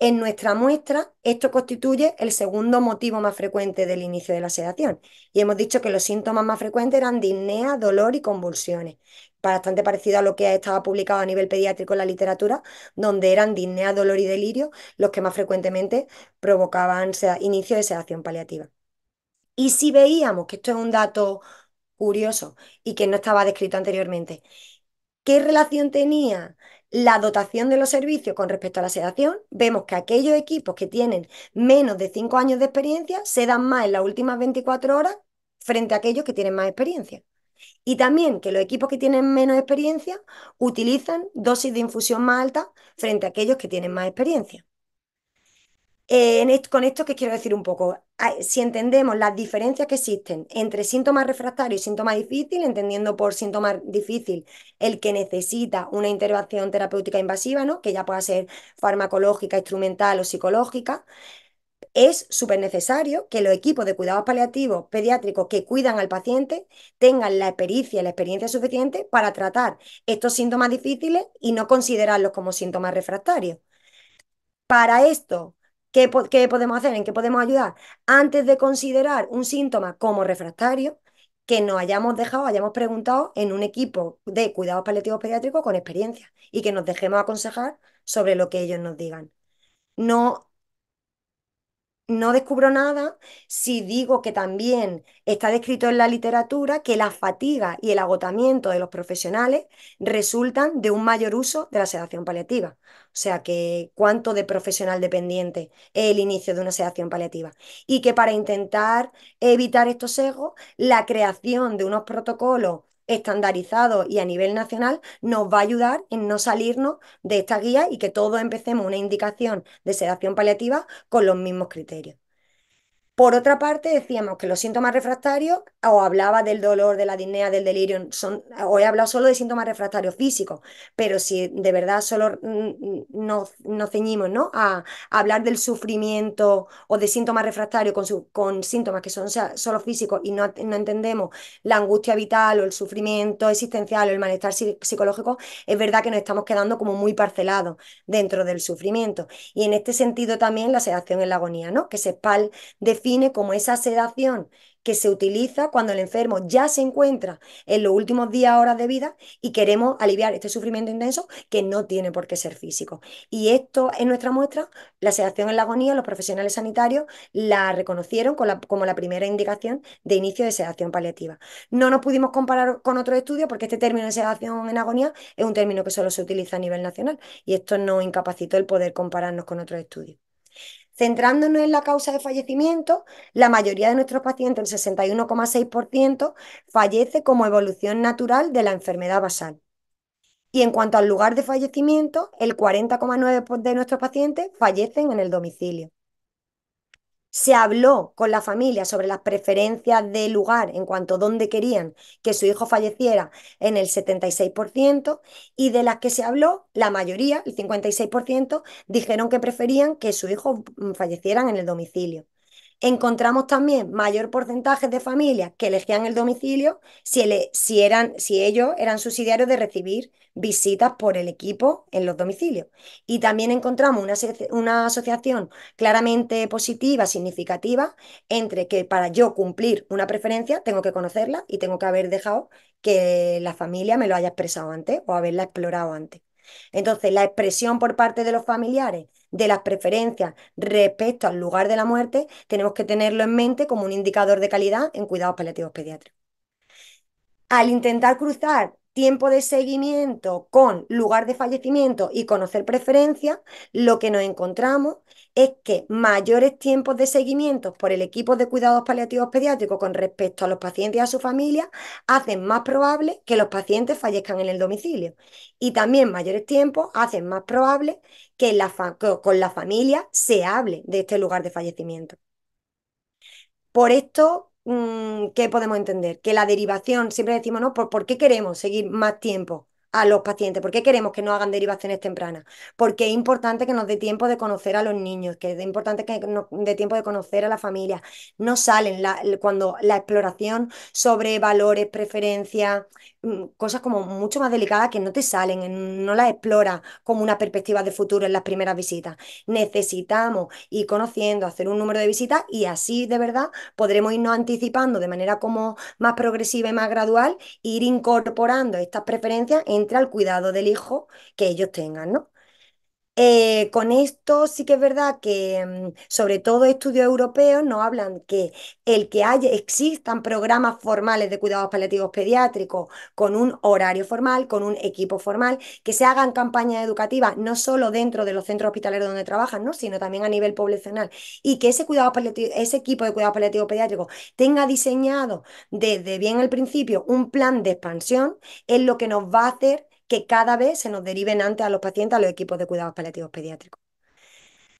Speaker 2: En nuestra muestra, esto constituye el segundo motivo más frecuente del inicio de la sedación. Y hemos dicho que los síntomas más frecuentes eran disnea, dolor y convulsiones. Bastante parecido a lo que estaba publicado a nivel pediátrico en la literatura, donde eran disnea, dolor y delirio los que más frecuentemente provocaban inicio de sedación paliativa. Y si veíamos, que esto es un dato curioso y que no estaba descrito anteriormente, ¿qué relación tenía la dotación de los servicios con respecto a la sedación, vemos que aquellos equipos que tienen menos de 5 años de experiencia sedan más en las últimas 24 horas frente a aquellos que tienen más experiencia. Y también que los equipos que tienen menos experiencia utilizan dosis de infusión más alta frente a aquellos que tienen más experiencia. Eh, con esto, ¿qué quiero decir un poco? Ah, si entendemos las diferencias que existen entre síntomas refractarios y síntomas difíciles, entendiendo por síntoma difícil el que necesita una intervención terapéutica invasiva, ¿no? que ya pueda ser farmacológica, instrumental o psicológica, es súper necesario que los equipos de cuidados paliativos pediátricos que cuidan al paciente tengan la experiencia la experiencia suficiente para tratar estos síntomas difíciles y no considerarlos como síntomas refractarios. Para esto, ¿Qué, podemos hacer? ¿En qué podemos ayudar? Antes de considerar un síntoma como refractario, que nos hayamos dejado, hayamos preguntado en un equipo de cuidados paliativos pediátricos con experiencia y que nos dejemos aconsejar sobre lo que ellos nos digan. No no descubro nada si digo que también está descrito en la literatura que la fatiga y el agotamiento de los profesionales resultan de un mayor uso de la sedación paliativa. O sea que cuánto de profesional dependiente es el inicio de una sedación paliativa. Y que para intentar evitar estos sesgos, la creación de unos protocolos estandarizado y a nivel nacional nos va a ayudar en no salirnos de esta guía y que todos empecemos una indicación de sedación paliativa con los mismos criterios. Por otra parte, decíamos que los síntomas refractarios, o hablaba del dolor, de la disnea, del delirio, son, hoy he hablado solo de síntomas refractarios físicos, pero si de verdad solo mm, mm, nos, ceñimos ¿no? A, hablar del sufrimiento o de síntomas refractarios con, con síntomas que son solo físicos y no, entendemos la angustia vital o el sufrimiento existencial o el malestar psicológico, es verdad que nos estamos quedando como muy parcelados dentro del sufrimiento. Y en este sentido también la sedación en la agonía, ¿no? que se pal de como esa sedación que se utiliza cuando el enfermo ya se encuentra en los últimos días, horas de vida y queremos aliviar este sufrimiento intenso que no tiene por qué ser físico. Y esto en nuestra muestra, la sedación en la agonía, los profesionales sanitarios la reconocieron como la primera indicación de inicio de sedación paliativa. No nos pudimos comparar con otros estudios porque este término de sedación en agonía es un término que solo se utiliza a nivel nacional y esto nos incapacitó el poder compararnos con otros estudios. Centrándonos en la causa de fallecimiento, la mayoría de nuestros pacientes, el 61,6%, fallece como evolución natural de la enfermedad basal. Y en cuanto al lugar de fallecimiento, el 40,9% de nuestros pacientes fallecen en el domicilio se habló con la familia sobre las preferencias de lugar en cuanto a dónde querían que su hijo falleciera en el 76% y de las que se habló, la mayoría, el 56%, dijeron que preferían que su hijo mm, falleciera en el domicilio. Encontramos también mayor porcentaje de familias que elegían el domicilio si, si ellos eran subsidiarios de recibir visitas por el equipo en los domicilios. Y también encontramos una, asociación claramente positiva, significativa, entre que para yo cumplir una preferencia tengo que conocerla y tengo que haber dejado que la familia me lo haya expresado antes o haberla explorado antes. Entonces, la expresión por parte de los familiares de las preferencias respecto al lugar de la muerte, tenemos que tenerlo en mente como un indicador de calidad en cuidados paliativos pediátricos. Al intentar cruzar tiempo de seguimiento con lugar de fallecimiento y conocer preferencia, lo que nos encontramos es que mayores tiempos de seguimiento por el equipo de cuidados paliativos pediátricos con respecto a los pacientes y a su familia hacen más probable que los pacientes fallezcan en el domicilio. Y también mayores tiempos hacen más probable que, que con la familia se hable de este lugar de fallecimiento. Por esto Mm, ¿Qué podemos entender, que la derivación, siempre decimos, ¿no? ¿Por, ¿Por qué queremos seguir más tiempo? a los pacientes? ¿Por qué queremos que no hagan derivaciones tempranas? Porque es importante que nos dé tiempo de conocer a los niños, que es importante que nos dé tiempo de conocer a la familia. No salen cuando la exploración sobre valores, preferencias, mm, cosas como mucho más delicadas que no te salen, no las explora como una perspectiva de futuro en las primeras visitas. Necesitamos ir conociendo, hacer un número de visitas y así de verdad podremos irnos anticipando de manera como más progresiva y más gradual, ir incorporando estas preferencias en el cuidado del hijo que ellos tengan, ¿no? Eh, con esto sí que es verdad que, mm, sobre todo estudios europeos, nos hablan que el que haya, existan programas formales de cuidados paliativos pediátricos con un horario formal, con un equipo formal, que se hagan campañas educativas no solo dentro de los centros hospitalarios donde trabajan, ¿no? sino también a nivel poblacional, y que ese, cuidado ese equipo de cuidados paliativos pediátricos tenga diseñado desde bien al principio un plan de expansión, es lo que nos va a hacer que cada vez se nos deriven antes a los pacientes a los equipos de cuidados paliativos pediátricos.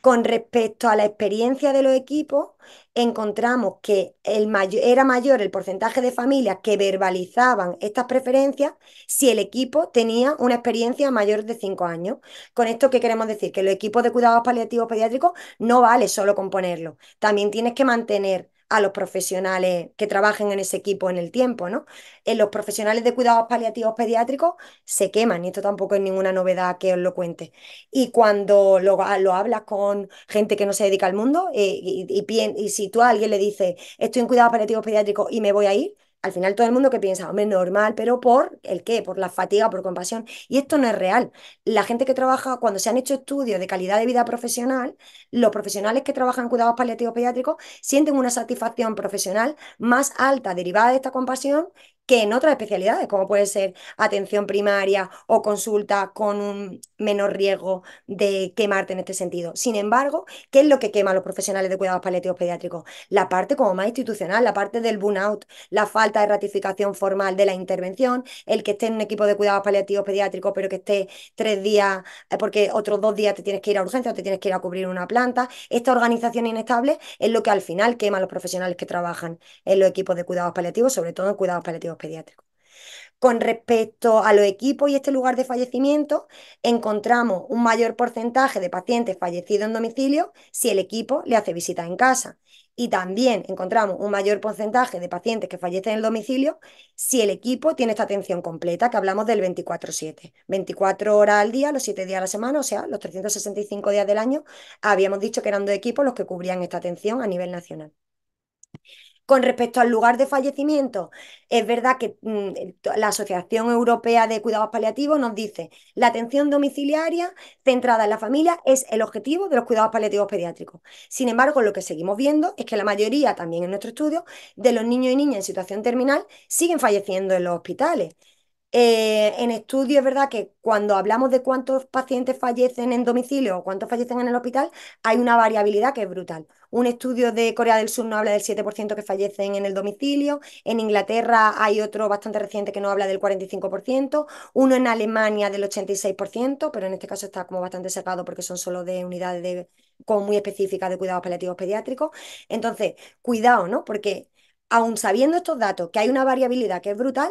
Speaker 2: Con respecto a la experiencia de los equipos, encontramos que el era mayor el porcentaje de familias que verbalizaban estas preferencias si el equipo tenía una experiencia mayor de 5 años. Con esto, ¿qué queremos decir? Que los equipos de cuidados paliativos pediátricos no vale solo componerlos. También tienes que mantener a los profesionales que trabajen en ese equipo en el tiempo, ¿no? En eh, los profesionales de cuidados paliativos pediátricos se queman y esto tampoco es ninguna novedad que os lo cuente. Y cuando lo, hablas con gente que no se dedica al mundo eh, y, y si tú a alguien le dices, estoy en cuidados paliativos pediátricos y me voy a ir, al final todo el mundo que piensa, hombre, normal, pero por el qué, por la fatiga, por compasión. Y esto no es real. La gente que trabaja, cuando se han hecho estudios de calidad de vida profesional, los profesionales que trabajan en cuidados paliativos pediátricos sienten una satisfacción profesional más alta derivada de esta compasión que en otras especialidades, como puede ser atención primaria o consulta con un menor riesgo de quemarte en este sentido. Sin embargo, ¿qué es lo que quema a los profesionales de cuidados paliativos pediátricos? La parte como más institucional, la parte del burnout, la falta de ratificación formal de la intervención, el que esté en un equipo de cuidados paliativos pediátricos, pero que esté tres días, eh, porque otros dos días te tienes que ir a urgencia o te tienes que ir a cubrir una planta. Esta organización inestable es lo que al final quema a los profesionales que trabajan en los equipos de cuidados paliativos, sobre todo en cuidados paliativos pediátricos. Con respecto a los equipos y este lugar de fallecimiento, encontramos un mayor porcentaje de pacientes fallecidos en domicilio si el equipo le hace visita en casa. Y también encontramos un mayor porcentaje de pacientes que fallecen en el domicilio si el equipo tiene esta atención completa, que hablamos del 24-7. 24 horas al día, los 7 días a la semana, o sea, los 365 días del año, habíamos dicho que eran dos equipos los que cubrían esta atención a nivel nacional. Con respecto al lugar de fallecimiento, es verdad que mm, la Asociación Europea de Cuidados Paliativos nos dice la atención domiciliaria centrada en la familia es el objetivo de los cuidados paliativos pediátricos. Sin embargo, lo que seguimos viendo es que la mayoría, también en nuestro estudio, de los niños y niñas en situación terminal siguen falleciendo en los hospitales. Eh, en estudios es verdad que cuando hablamos de cuántos pacientes fallecen en domicilio o cuántos fallecen en el hospital, hay una variabilidad que es brutal. Un estudio de Corea del Sur no habla del 7% que fallecen en el domicilio, en Inglaterra hay otro bastante reciente que no habla del 45%, uno en Alemania del 86%, pero en este caso está como bastante cercado porque son solo de unidades de, como muy específicas de cuidados paliativos pediátricos. Entonces, cuidado, ¿no? Porque aún sabiendo estos datos, que hay una variabilidad que es brutal,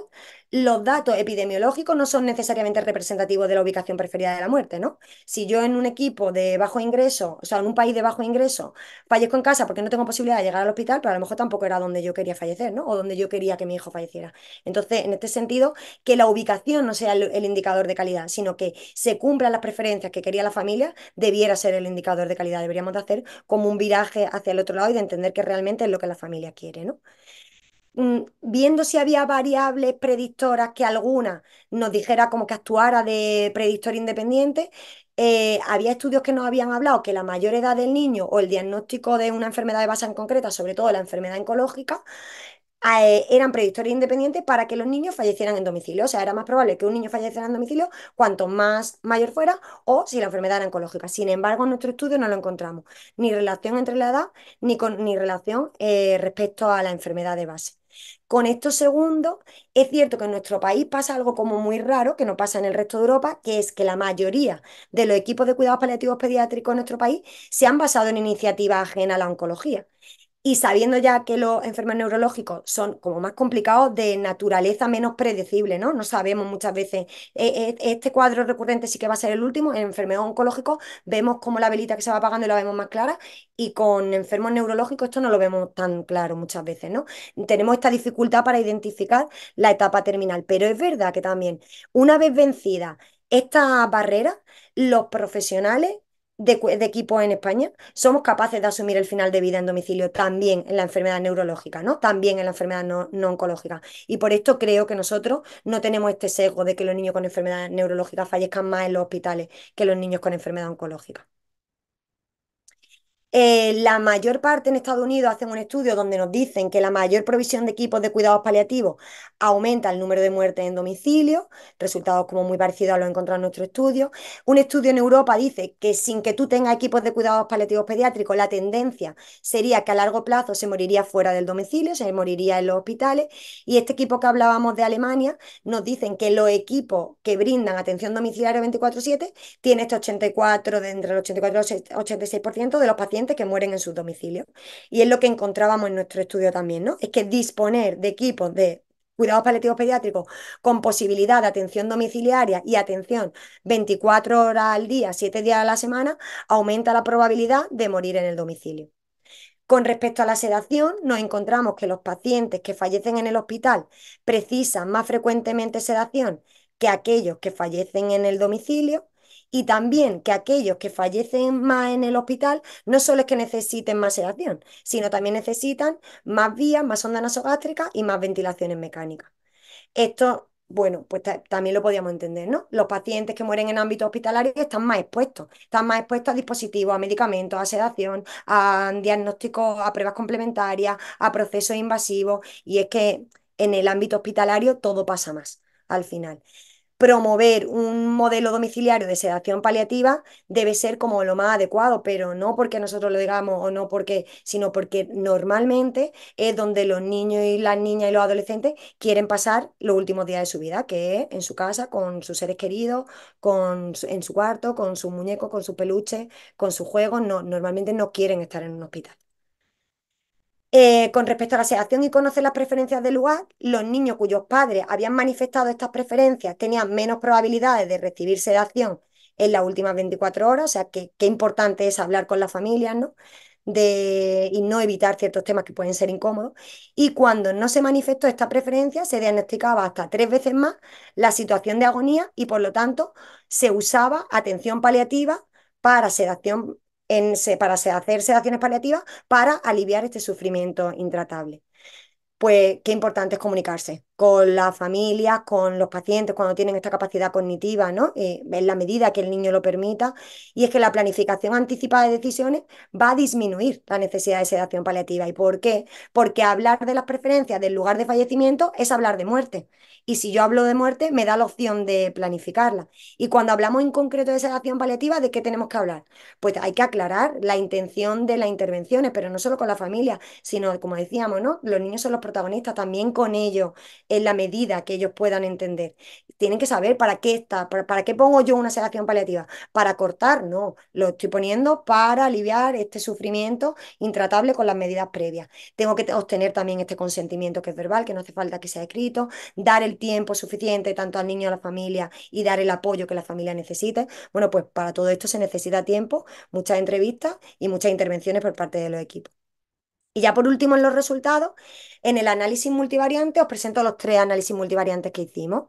Speaker 2: los datos epidemiológicos no son necesariamente representativos de la ubicación preferida de la muerte, ¿no? Si yo en un equipo de bajo ingreso, o sea, en un país de bajo ingreso, fallezco en casa porque no tengo posibilidad de llegar al hospital, pero a lo mejor tampoco era donde yo quería fallecer, ¿no? O donde yo quería que mi hijo falleciera. Entonces, en este sentido, que la ubicación no sea el, indicador de calidad, sino que se cumplan las preferencias que quería la familia, debiera ser el indicador de calidad. Deberíamos de hacer como un viraje hacia el otro lado y de entender que realmente es lo que la familia quiere, ¿no? Mm, viendo si había variables predictoras que alguna nos dijera como que actuara de predictor independiente, eh, había estudios que nos habían hablado que la mayor edad del niño o el diagnóstico de una enfermedad de base en concreta, sobre todo la enfermedad oncológica, eh, eran predictores independientes para que los niños fallecieran en domicilio. O sea, era más probable que un niño falleciera en domicilio cuanto más mayor fuera o si la enfermedad era oncológica. Sin embargo, en nuestro estudio no lo encontramos, ni relación entre la edad, ni, ni relación eh, respecto a la enfermedad de base con esto segundo, es cierto que en nuestro país pasa algo como muy raro, que no pasa en el resto de Europa, que es que la mayoría de los equipos de cuidados paliativos pediátricos en nuestro país se han basado en iniciativas ajena a la oncología y sabiendo ya que los enfermos neurológicos son como más complicados de naturaleza menos predecible, ¿no? No sabemos muchas veces, eh, eh, este cuadro recurrente sí que va a ser el último, en enfermos oncológico vemos como la velita que se va apagando y la vemos más clara y con enfermos neurológicos esto no lo vemos tan claro muchas veces, ¿no? Tenemos esta dificultad para identificar la etapa terminal, pero es verdad que también una vez vencida esta barrera, los profesionales de, de equipos en España, somos capaces de asumir el final de vida en domicilio también en la enfermedad neurológica, ¿no? También en la enfermedad no, no, oncológica. Y por esto creo que nosotros no tenemos este sesgo de que los niños con enfermedad neurológica fallezcan más en los hospitales que los niños con enfermedad oncológica. Eh, la mayor parte en Estados Unidos hacen un estudio donde nos dicen que la mayor provisión de equipos de cuidados paliativos aumenta el número de muertes en domicilio, resultados como muy parecidos a los encontrados en nuestro estudio. Un estudio en Europa dice que sin que tú tengas equipos de cuidados paliativos pediátricos, la tendencia sería que a largo plazo se moriría fuera del domicilio, se moriría en los hospitales. Y este equipo que hablábamos de Alemania nos dicen que los equipos que brindan atención domiciliaria 24/7 tiene este 84, entre el 84 y 86% de los pacientes que mueren en su domicilio Y es lo que encontrábamos en nuestro estudio también, ¿no? Es que disponer de equipos de cuidados paliativos pediátricos con posibilidad de atención domiciliaria y atención 24 horas al día, 7 días a la semana, aumenta la probabilidad de morir en el domicilio. Con respecto a la sedación, nos encontramos que los pacientes que fallecen en el hospital precisan más frecuentemente sedación que aquellos que fallecen en el domicilio y también que aquellos que fallecen más en el hospital no solo es que necesiten más sedación, sino también necesitan más vías, más ondas nasogástricas y más ventilaciones mecánicas. Esto bueno, pues también lo podíamos entender, ¿no? Los pacientes que mueren en ámbito hospitalario están más expuestos, están más expuestos a dispositivos, a medicamentos, a sedación, a diagnósticos, a pruebas complementarias, a procesos invasivos, y es que en el ámbito hospitalario todo pasa más al final promover un modelo domiciliario de sedación paliativa debe ser como lo más adecuado, pero no porque nosotros lo digamos o no porque, sino porque normalmente es donde los niños y las niñas y los adolescentes quieren pasar los últimos días de su vida, que es en su casa, con sus seres queridos, con, en su cuarto, con sus muñecos, con sus peluches, con sus juegos. No, normalmente no quieren estar en un hospital. Eh, con respecto a la sedación y conocer las preferencias del lugar, los niños cuyos padres habían manifestado estas preferencias tenían menos probabilidades de recibir sedación en las últimas 24 horas, o sea, que qué importante es hablar con las familias, ¿no? De, y no evitar ciertos temas que pueden ser incómodos. Y cuando no se manifestó esta preferencia, se diagnosticaba hasta tres veces más la situación de agonía y por lo tanto se usaba atención paliativa para sedación para hacer sedaciones paliativas para aliviar este sufrimiento intratable. Pues qué importante es comunicarse, con las familias, con los pacientes cuando tienen esta capacidad cognitiva, ¿no? Eh, en la medida que el niño lo permita. Y es que la planificación anticipada de decisiones va a disminuir la necesidad de sedación paliativa. ¿Y por qué? Porque hablar de las preferencias del lugar de fallecimiento es hablar de muerte. Y si yo hablo de muerte, me da la opción de planificarla. Y cuando hablamos en concreto de sedación paliativa, ¿de qué tenemos que hablar? Pues hay que aclarar la intención de las intervenciones, pero no solo con la familia, sino, como decíamos, ¿no? Los niños son los protagonistas, también con ellos en la medida que ellos puedan entender. Tienen que saber para qué está, para, qué pongo yo una sedación paliativa. Para cortar, no. Lo estoy poniendo para aliviar este sufrimiento intratable con las medidas previas. Tengo que obtener también este consentimiento que es verbal, que no hace falta que sea escrito, dar el tiempo suficiente tanto al niño, a la familia y dar el apoyo que la familia necesite. Bueno, pues para todo esto se necesita tiempo, muchas entrevistas y muchas intervenciones por parte de los equipos. Y ya por último, en los resultados, en el análisis multivariante, os presento los tres análisis multivariantes que hicimos.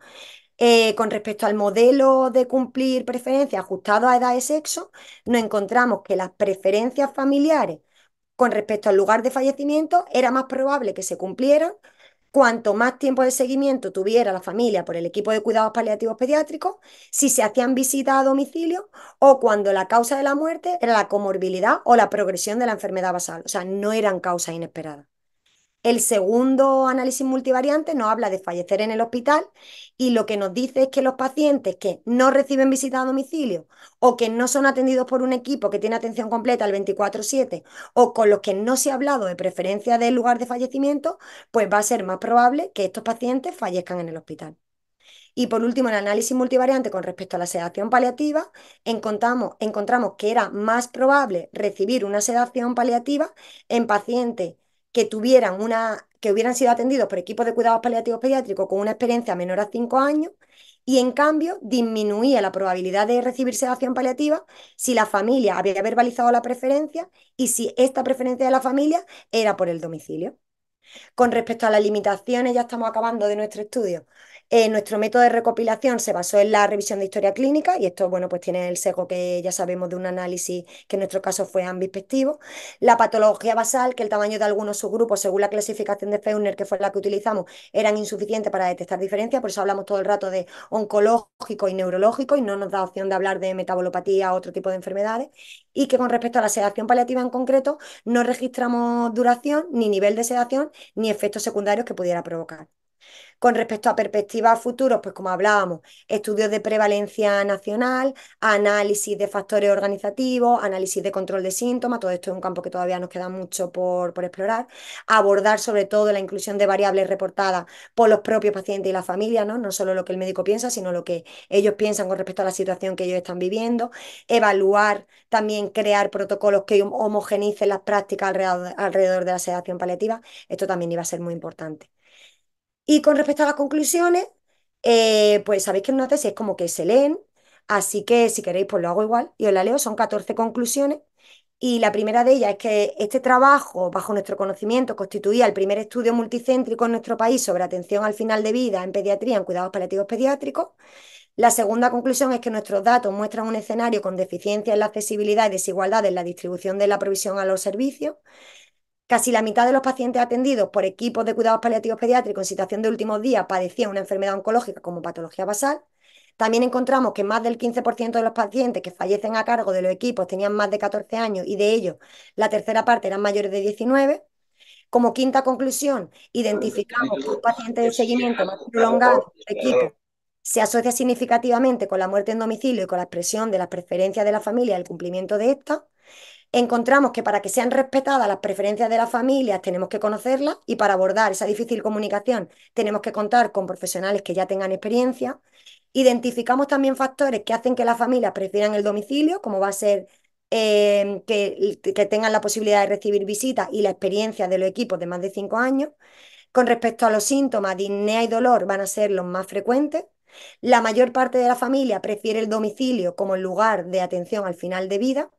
Speaker 2: Eh, con respecto al modelo de cumplir preferencias ajustado a edad y sexo, nos encontramos que las preferencias familiares con respecto al lugar de fallecimiento era más probable que se cumplieran cuanto más tiempo de seguimiento tuviera la familia por el equipo de cuidados paliativos pediátricos, si se hacían visitas a domicilio o cuando la causa de la muerte era la comorbilidad o la progresión de la enfermedad basal. O sea, no eran causas inesperadas. El segundo análisis multivariante nos habla de fallecer en el hospital y lo que nos dice es que los pacientes que no reciben visita a domicilio o que no son atendidos por un equipo que tiene atención completa al 24/7 o con los que no se ha hablado de preferencia del lugar de fallecimiento, pues va a ser más probable que estos pacientes fallezcan en el hospital. Y por último, el análisis multivariante con respecto a la sedación paliativa, encontramos, encontramos que era más probable recibir una sedación paliativa en pacientes que tuvieran una, que hubieran sido atendidos por equipos de cuidados paliativos pediátricos con una experiencia menor a 5 años y en cambio disminuía la probabilidad de recibir sedación paliativa si la familia había verbalizado la preferencia y si esta preferencia de la familia era por el domicilio. Con respecto a las limitaciones, ya estamos acabando de nuestro estudio. Eh, nuestro método de recopilación se basó en la revisión de historia clínica y esto, bueno, pues tiene el seco que ya sabemos de un análisis que en nuestro caso fue ambispectivo. La patología basal, que el tamaño de algunos subgrupos según la clasificación de Feuner, que fue la que utilizamos, eran insuficientes para detectar diferencias, por eso hablamos todo el rato de oncológico y neurológico y no nos da opción de hablar de metabolopatía o otro tipo de enfermedades y que con respecto a la sedación paliativa en concreto no registramos duración, ni nivel de sedación, ni efectos secundarios que pudiera provocar. Con respecto a perspectivas futuras, pues como hablábamos, estudios de prevalencia nacional, análisis de factores organizativos, análisis de control de síntomas, todo esto es un campo que todavía nos queda mucho por, explorar, abordar sobre todo la inclusión de variables reportadas por los propios pacientes y la familia, ¿no? solo lo que el médico piensa, sino lo que ellos piensan con respecto a la situación que ellos están viviendo, evaluar también crear protocolos que homogenicen las prácticas alrededor, alrededor de la sedación paliativa, esto también iba a ser muy importante. Y con respecto a las conclusiones, eh, pues sabéis que en una tesis es como que se leen, así que si queréis, pues lo hago igual y os la leo. Son 14 conclusiones. Y la primera de ellas es que este trabajo, bajo nuestro conocimiento, constituía el primer estudio multicéntrico en nuestro país sobre atención al final de vida en pediatría, en cuidados paliativos pediátricos. La segunda conclusión es que nuestros datos muestran un escenario con deficiencias en la accesibilidad y desigualdad en la distribución de la provisión a los servicios. Casi la mitad de los pacientes atendidos por equipos de cuidados paliativos pediátricos en situación de últimos días padecían una enfermedad oncológica como patología basal. También encontramos que más del 15% de los pacientes que fallecen a cargo de los equipos tenían más de 14 años y de ellos la tercera parte eran mayores de 19. Como quinta conclusión, identificamos que un paciente de seguimiento más prolongado equipo se asocia significativamente con la muerte en domicilio y con la expresión de las preferencias de la familia y el cumplimiento de esta encontramos que para que sean respetadas las preferencias de las familias tenemos que conocerlas y para abordar esa difícil comunicación tenemos que contar con profesionales que ya tengan experiencia. Identificamos también factores que hacen que las familias prefieran el domicilio, como va a ser em, que, que, tengan la posibilidad de recibir visitas y la experiencia de los equipos de más de cinco años. Con respecto a los síntomas, disnea y dolor van a ser los más frecuentes. La mayor parte de la familia prefiere el domicilio como lugar de atención al final de vida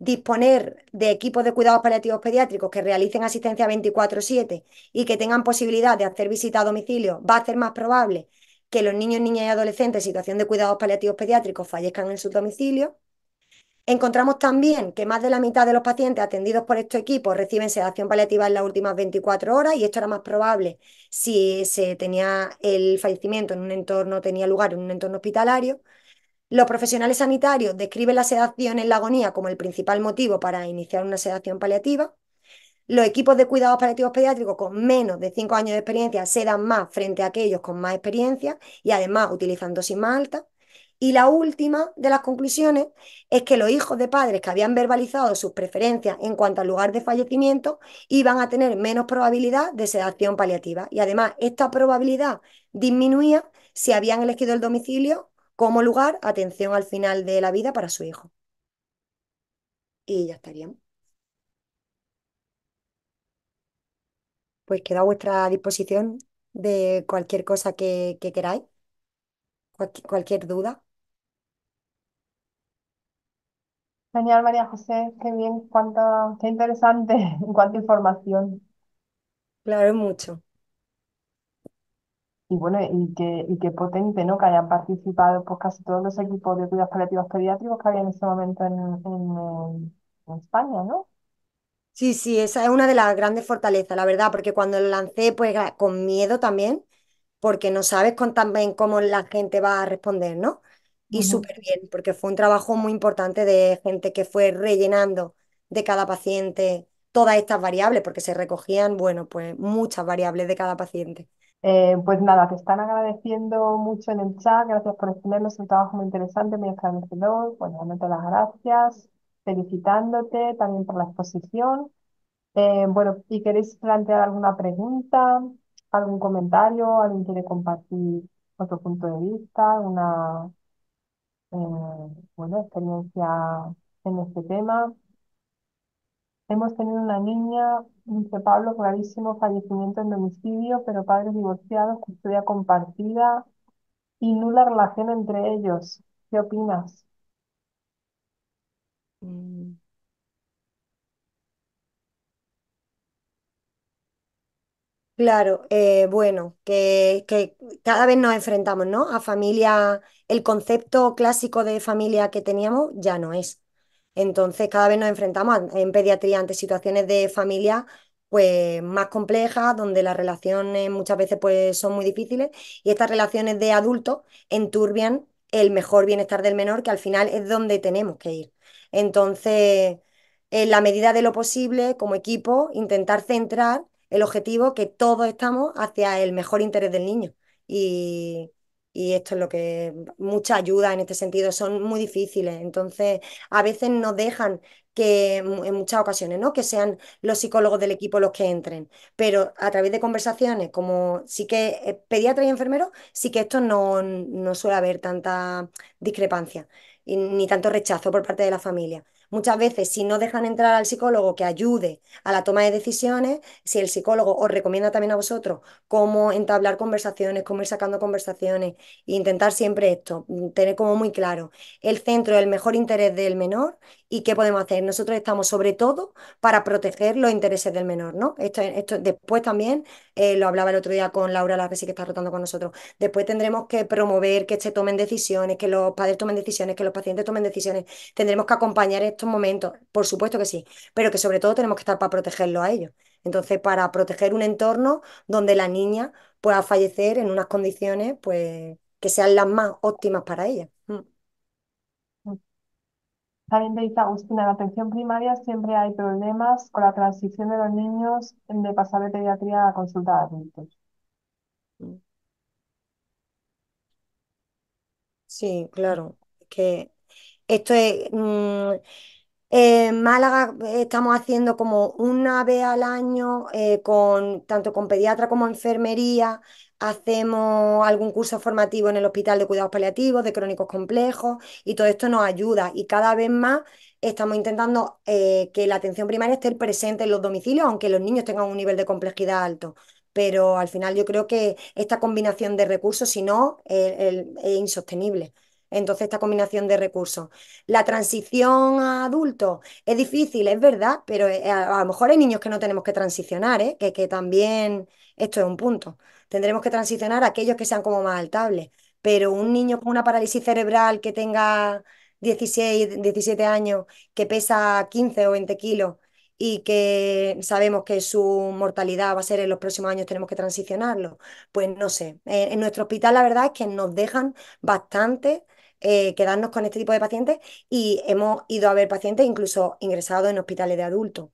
Speaker 2: disponer de equipos de cuidados paliativos pediátricos que realicen asistencia 24/7 y que tengan posibilidad de hacer visita a domicilio, va a ser más probable que los niños, niñas y adolescentes en situación de cuidados paliativos pediátricos fallezcan en su domicilio. Encontramos también que más de la mitad de los pacientes atendidos por estos equipos reciben sedación paliativa en las últimas 24 horas y esto era más probable si se tenía el fallecimiento en un entorno, tenía lugar en un entorno hospitalario. Los profesionales sanitarios describen la sedación en la agonía como el principal motivo para iniciar una sedación paliativa. Los equipos de cuidados paliativos pediátricos con menos de cinco años de experiencia sedan más frente a aquellos con más experiencia y además utilizan dosis más alta. Y la última de las conclusiones es que los hijos de padres que habían verbalizado sus preferencias en cuanto al lugar de fallecimiento iban a tener menos probabilidad de sedación paliativa. Y además, esta probabilidad disminuía si habían elegido el domicilio como lugar atención al final de la vida para su hijo. Y ya estaríamos. Pues queda a vuestra disposición de cualquier cosa que, queráis, cualquier, duda.
Speaker 1: Genial, María José, qué bien, qué interesante, cuánta información. Claro, mucho. Y bueno, y qué, y qué potente, ¿no? Que hayan participado pues, casi todos los equipos de cuidados paliativos pediátricos que había en ese momento en, España, ¿no?
Speaker 2: Sí, sí, esa es una de las grandes fortalezas, la verdad, porque cuando lo lancé, pues con miedo también, porque no sabes con, también cómo la gente va a responder, ¿no? Y súper bien, porque fue un trabajo muy importante de gente que fue rellenando de cada paciente todas estas variables, porque se recogían, bueno, pues muchas variables de cada paciente.
Speaker 1: Eh, pues nada, te están agradeciendo mucho en el chat, gracias por exponernos un trabajo muy interesante, muy esclarecedor, bueno, dándote las gracias, felicitándote también por la exposición. Eh, bueno, ¿y queréis plantear alguna pregunta, algún comentario, alguien quiere compartir otro punto de vista, una eh, experiencia en este tema? Hemos tenido una niña Dice Pablo, gravísimo fallecimiento en domicilio, pero padres divorciados, custodia compartida y nula relación entre ellos. ¿Qué opinas? Mm.
Speaker 2: Claro, eh, bueno, que, que cada vez nos enfrentamos, ¿no? A familia, el concepto clásico de familia que teníamos ya no es. Entonces cada vez nos enfrentamos en pediatría ante situaciones de familia pues más complejas, donde las relaciones muchas veces pues son muy difíciles y estas relaciones de adultos enturbian el mejor bienestar del menor, que al final es donde tenemos que ir. Entonces, en la medida de lo posible, como equipo, intentar centrar el objetivo que todos estamos hacia el mejor interés del niño. Y, y esto es lo que mucha ayuda en este sentido son muy difíciles entonces a veces nos dejan que en muchas ocasiones no que sean los psicólogos del equipo los que entren pero a través de conversaciones como sí que pediatra y enfermero, sí que esto no, no suele haber tanta discrepancia y, ni tanto rechazo por parte de la familia Muchas veces, si no dejan entrar al psicólogo que ayude a la toma de decisiones, si el psicólogo os recomienda también a vosotros cómo entablar conversaciones, cómo ir sacando conversaciones, e intentar siempre esto, mm, tener como muy claro el centro, el mejor interés del menor ¿Y qué podemos hacer? Nosotros estamos sobre todo para proteger los intereses del menor, ¿no? Esto, después también, eh, lo hablaba el otro día con Laura la que sí que está rotando con nosotros, después tendremos que promover que se tomen decisiones, que los padres tomen decisiones, que los pacientes tomen decisiones, tendremos que acompañar estos momentos, por supuesto que sí, pero que sobre todo tenemos que estar para protegerlo a ellos. Entonces, para proteger un entorno donde la niña pueda fallecer en unas condiciones pues, que sean las más óptimas para ella.
Speaker 1: Mm. También te dice Agustina, en la atención primaria siempre hay problemas con la transición de los niños de pasar de pediatría a consulta de adultos.
Speaker 2: Sí, claro. Que esto es, mm, en Málaga eh, estamos haciendo como una vez al año, eh, con, tanto con pediatra como enfermería, hacemos algún curso formativo en el Hospital de Cuidados Paliativos, de Crónicos Complejos, y todo esto nos ayuda. Y cada vez más estamos intentando eh, que la atención primaria esté presente en los domicilios, aunque los niños tengan un nivel de complejidad alto. Pero al final yo creo que esta combinación de recursos, si no, es insostenible. Entonces, esta combinación de recursos. La transición a adultos es difícil, es verdad, pero eh, a, lo mejor hay niños que no tenemos que transicionar, ¿eh? que, que también esto es un punto. Tendremos que transicionar a aquellos que sean como más altables, pero un niño con una parálisis cerebral que tenga 16, 17 años, que pesa 15 o 20 kilos y que sabemos que su mortalidad va a ser en los próximos años, tenemos que transicionarlo. Pues no sé, en, en nuestro hospital la verdad es que nos dejan bastante eh, quedarnos con este tipo de pacientes y hemos ido a ver pacientes incluso ingresados en hospitales de adultos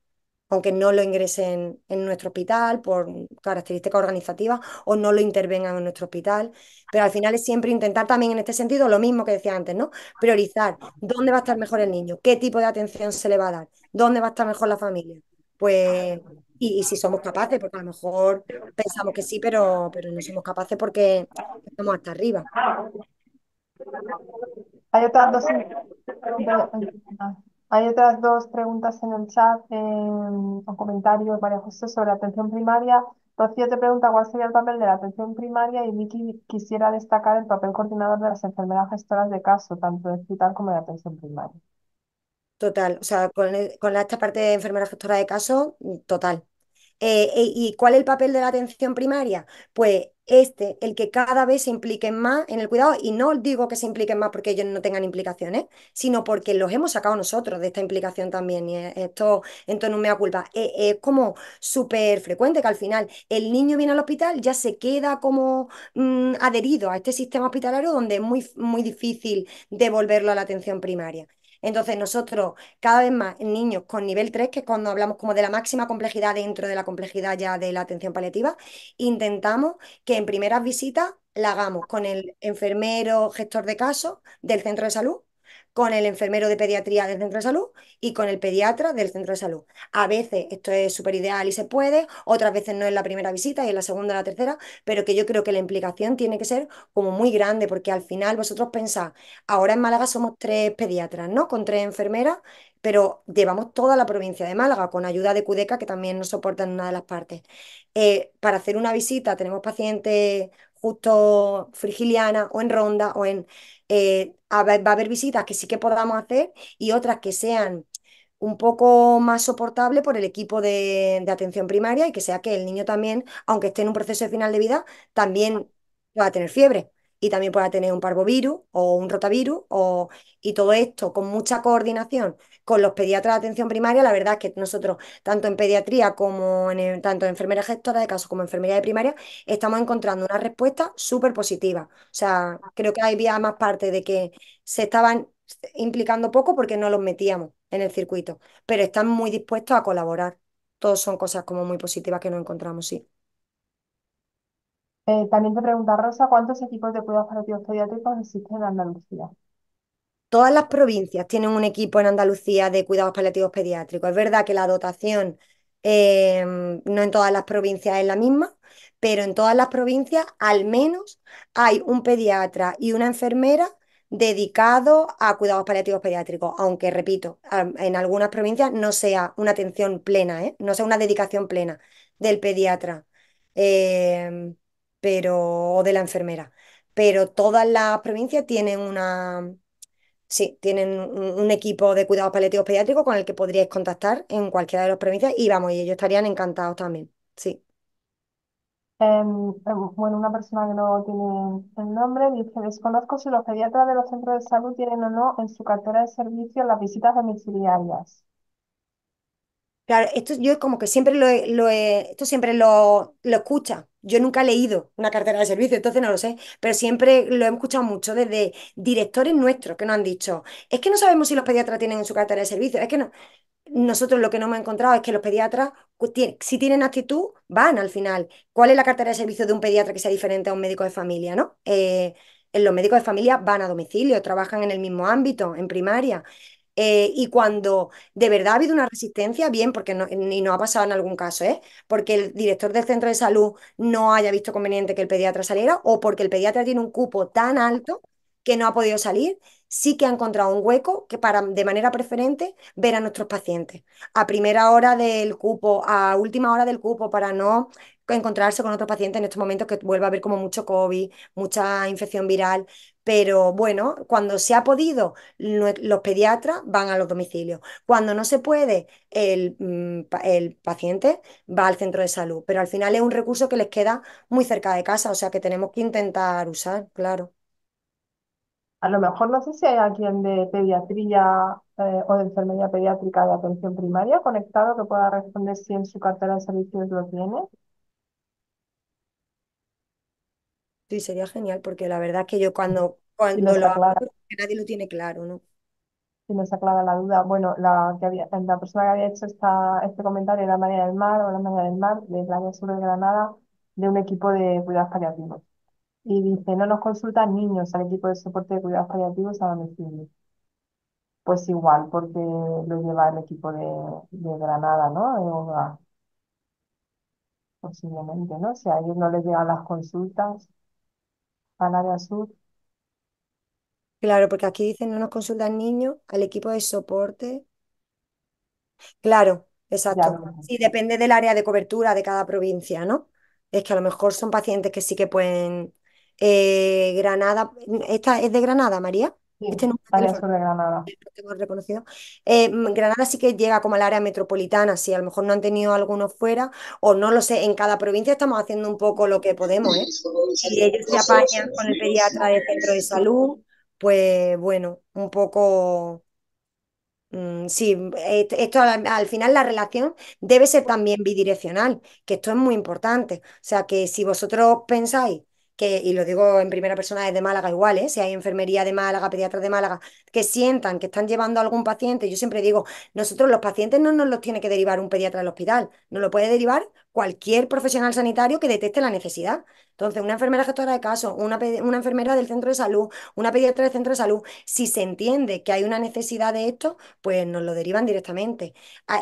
Speaker 2: aunque no lo ingresen en nuestro hospital por características organizativas o no lo intervengan en nuestro hospital. Pero al final es siempre intentar también en este sentido lo mismo que decía antes, ¿no? Priorizar dónde va a estar mejor el niño, qué tipo de atención se le va a dar, dónde va a estar mejor la familia. Pues, y, si somos capaces, porque a lo mejor pensamos que sí, pero,
Speaker 1: pero no somos capaces porque estamos hasta arriba. Hay otras dos, preguntas en el chat o comentarios, María José, sobre atención primaria. Rocío te pregunta cuál sería el papel de la atención primaria y Vicky quisiera destacar el papel coordinador de las enfermeras gestoras de caso, tanto de hospital como de atención primaria.
Speaker 2: Total, o sea, con, esta parte de enfermera gestora de caso, total. Eh, eh, ¿Y cuál es el papel de la atención primaria? Pues este, el que cada vez se impliquen más en el cuidado, y no digo que se impliquen más porque ellos no tengan implicaciones, sino porque los hemos sacado nosotros de esta implicación también, y esto, entonces no me da culpa, es, como súper frecuente que al final el niño viene al hospital, ya se queda como mm, adherido a este sistema hospitalario donde es muy, muy difícil devolverlo a la atención primaria. Entonces nosotros cada vez más niños con nivel 3, que es cuando hablamos como de la máxima complejidad dentro de la complejidad ya de la atención paliativa, intentamos que en primeras visitas la hagamos con el enfermero gestor de casos del centro de salud con el enfermero de pediatría del centro de salud y con el pediatra del centro de salud. A veces esto es súper ideal y se puede, otras veces no es la primera visita y en la segunda o la tercera, pero que yo creo que la implicación tiene que ser como muy grande, porque al final vosotros pensáis, ahora en Málaga somos tres pediatras, ¿no? Con tres enfermeras, pero llevamos toda la provincia de Málaga con ayuda de Cudeca, que también nos soporta en una de las partes. Eh, para hacer una visita tenemos pacientes justo frigiliana o en ronda o en eh, va a haber visitas que sí que podamos hacer y otras que sean un poco más soportable por el equipo de, atención primaria y que sea que el niño también, aunque esté en un proceso de final de vida, también va a tener fiebre y también pueda tener un parvovirus o un rotavirus o, y todo esto con mucha coordinación con los pediatras de atención primaria. La verdad es que nosotros, tanto en pediatría como en tanto en enfermería gestora de casos como en enfermería de primaria, estamos encontrando una respuesta súper positiva. O sea, creo que hay vía más parte de que se estaban implicando poco porque no los metíamos en el circuito, pero están muy dispuestos a colaborar. Todos son cosas como muy positivas que nos encontramos, sí.
Speaker 1: Eh, también te pregunta Rosa, ¿cuántos equipos de cuidados paliativos pediátricos existen en Andalucía?
Speaker 2: Todas las provincias tienen un equipo en Andalucía de cuidados paliativos pediátricos. Es verdad que la dotación em, no en todas las provincias es la misma, pero en todas las provincias al menos hay un pediatra y una enfermera dedicado a cuidados paliativos pediátricos, aunque repito, en algunas provincias no sea una atención plena, ¿eh? no sea una dedicación plena del pediatra. Em, pero, o de la enfermera. Pero todas las provincias tienen una, sí, tienen un, equipo de cuidados paliativos pediátricos con el que podríais contactar en cualquiera de las provincias y vamos, ellos estarían encantados también, sí.
Speaker 1: Em, eh, bueno, una persona que no tiene el nombre dice, desconozco si los pediatras de los centros de salud tienen o no en su cartera de servicios las visitas domiciliarias.
Speaker 2: Claro, esto yo como que siempre lo, lo esto siempre lo, escucha. Yo nunca he leído una cartera de servicio, entonces no lo sé, pero siempre lo he escuchado mucho desde directores nuestros que nos han dicho, es que no sabemos si los pediatras tienen su cartera de servicio, es que no. Nosotros lo que no hemos encontrado es que los pediatras, pues, si tienen actitud, van al final. ¿Cuál es la cartera de servicio de un pediatra que sea diferente a un médico de familia, ¿no? Eh, los médicos de familia van a domicilio, trabajan en el mismo ámbito, en primaria. Eh, y cuando de verdad ha habido una resistencia, bien, porque no, no ha pasado en algún caso, ¿eh? porque el director del centro de salud no haya visto conveniente que el pediatra saliera o porque el pediatra tiene un cupo tan alto que no ha podido salir, sí que ha encontrado un hueco que para de manera preferente ver a nuestros pacientes. A primera hora del cupo, a última hora del cupo, para no encontrarse con otro paciente en estos momentos que vuelva a haber como mucho COVID, mucha infección viral, pero bueno, cuando se ha podido, los pediatras van a los domicilios. Cuando no se puede, mm, el, paciente va al centro de salud, pero al final es un recurso que les queda muy cerca de casa,
Speaker 1: o sea que tenemos que intentar usar, claro. A lo mejor no sé si hay alguien de pediatría eh, o de enfermería pediátrica de atención primaria conectado que pueda responder si en su cartera de servicios lo tiene.
Speaker 2: Sí, sería genial, porque la verdad es que yo cuando, cuando lo hago, nadie lo tiene
Speaker 1: claro, ¿no? si nos aclara la duda. Bueno, la, que había- la persona que había hecho esta, este comentario era María del Mar o la María del Mar, de la sur de Granada, de un equipo de cuidados paliativos. Y dice, no nos consultan niños al equipo de soporte de cuidados paliativos a domicilio. Pues igual, porque lo lleva el equipo de, de Granada, ¿no? posiblemente, ¿no? Si a ellos no les llegan las consultas área Sur. Claro, porque aquí dicen
Speaker 2: no nos consultan niños al equipo de soporte. Claro, exacto. Sí, depende del área de cobertura de cada provincia, ¿no? Es que a lo mejor son pacientes que sí que pueden. Eh, Granada, ¿esta es de Granada, María? este no
Speaker 1: Granada.
Speaker 2: sí que llega como al área metropolitana, si a lo mejor no han tenido algunos fuera, o no lo sé, en cada provincia estamos haciendo un poco lo que podemos, ¿eh? Si ellos se apañan con el pediatra del centro de salud, pues bueno, un poco. Mm, sí, esto, al final la relación debe ser también bidireccional, que esto es muy importante. O sea, que si vosotros pensáis que, y lo digo en primera persona de Málaga igual, ¿eh? si hay enfermería de Málaga, pediatras de Málaga, que sientan que están llevando a algún paciente, yo siempre digo, nosotros los pacientes no nos los tiene que derivar un pediatra al hospital, no lo puede derivar cualquier profesional sanitario que detecte la necesidad. Entonces, una enfermera gestora de casos, una, una, enfermera del centro de salud, una pediatra del centro de salud, si se entiende que hay una necesidad de esto, pues nos lo derivan directamente.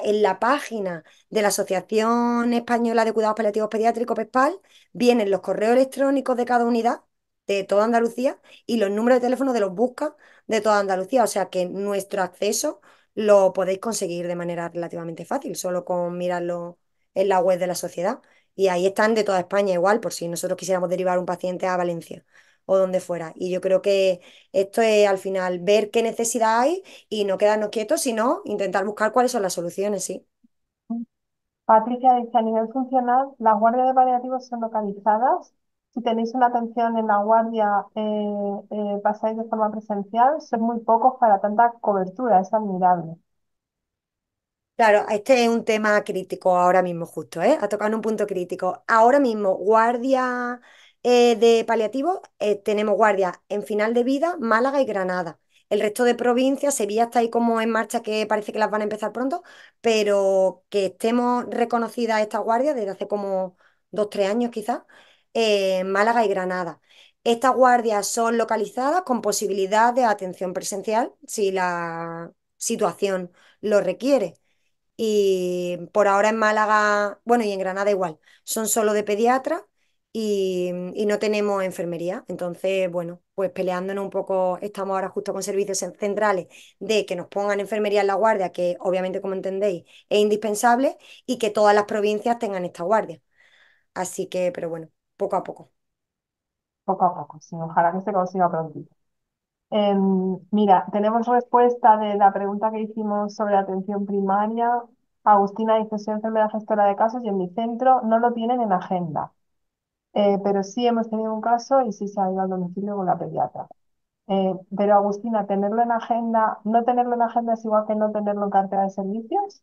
Speaker 2: En la página de la Asociación Española de Cuidados Paliativos Pediátricos, PESPAL, vienen los correos electrónicos de cada unidad de toda Andalucía y los números de teléfono de los buscas de toda Andalucía. O sea que nuestro acceso lo podéis conseguir de manera relativamente fácil, solo con mirarlo en la web de la sociedad. Y ahí están de toda España igual, por si nosotros quisiéramos derivar un paciente a Valencia o donde fuera. Y yo creo que esto es al final ver qué necesidad hay y no quedarnos quietos, sino intentar buscar cuáles son las soluciones, sí.
Speaker 1: Patricia dice, a nivel funcional, las guardias de paliativos son localizadas. Si tenéis una atención en la guardia, eh, eh, pasáis de forma presencial, son muy pocos para tanta cobertura, es admirable. Claro, este es un tema
Speaker 2: crítico ahora mismo, justo, ¿eh? Ha tocado un punto crítico. Ahora mismo, guardia eh, de paliativos, eh, tenemos guardia en final de vida, Málaga y Granada. El resto de provincias, Sevilla está ahí como en marcha, que parece que las van a empezar pronto, pero que estemos reconocidas estas guardias desde hace como dos, tres años quizás, en eh, Málaga y Granada. Estas guardias son localizadas con posibilidad de atención presencial si la situación lo requiere y por ahora en Málaga, bueno, y en Granada igual, son solo de pediatra y, no tenemos enfermería. Entonces, bueno, pues peleándonos un poco, estamos ahora justo con servicios centrales de que nos pongan enfermería en la guardia, que obviamente, como entendéis, es indispensable, y que todas las provincias tengan esta guardia. Así que, pero bueno, poco a poco.
Speaker 1: Poco a poco, sí, ojalá que se consiga prontito. Em, mira, tenemos respuesta de la pregunta que hicimos sobre atención primaria. Agustina dice, soy enfermera gestora de casos y en mi centro no lo tienen en agenda. Eh, pero sí hemos tenido un caso y sí se ha ido al domicilio con la pediatra. Eh, pero Agustina, tenerlo en agenda, no tenerlo en agenda es igual que no tenerlo en cartera de servicios.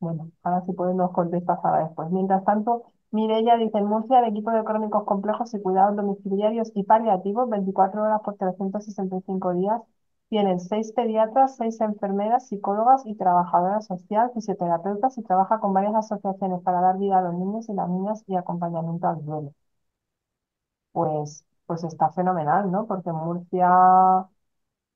Speaker 1: Bueno, ahora sí podemos contestar después. Mientras tanto, Mireia dice, en Murcia el equipo de crónicos complejos y cuidados domiciliarios y paliativos 24 horas por 365 días tienen seis pediatras, seis enfermeras, psicólogas y trabajadoras sociales, fisioterapeutas y trabaja con varias asociaciones para dar vida a los niños y las niñas y acompañamiento al duelo. Pues, pues está fenomenal, ¿no? Porque Murcia,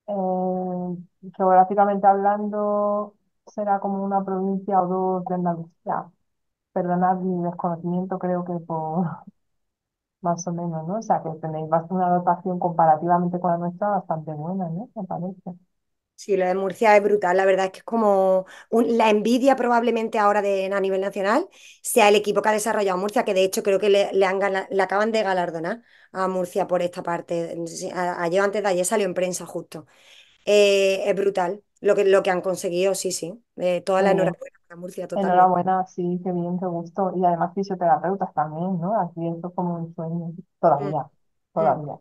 Speaker 1: eh, geográficamente hablando, será como una provincia o dos de Andalucía. Perdonad mi desconocimiento, creo que por más o menos, ¿no? O sea, que tenéis una dotación comparativamente con la nuestra bastante buena, ¿no?
Speaker 2: Sí, lo de Murcia es brutal. La verdad es que es como la envidia probablemente ahora de, a nivel nacional sea el equipo que ha desarrollado Murcia, que de hecho creo que le, le, han, le acaban de galardonar a Murcia por esta parte. Ayer antes de ayer salió en prensa justo. Eh, es brutal lo que, lo que han conseguido, sí, sí. de eh, toda la Murcia totalmente. Enhorabuena,
Speaker 1: sí, qué bien, qué gusto. Y además fisioterapeutas también, ¿no? Así, como un sueño, todavía, mm, todavía.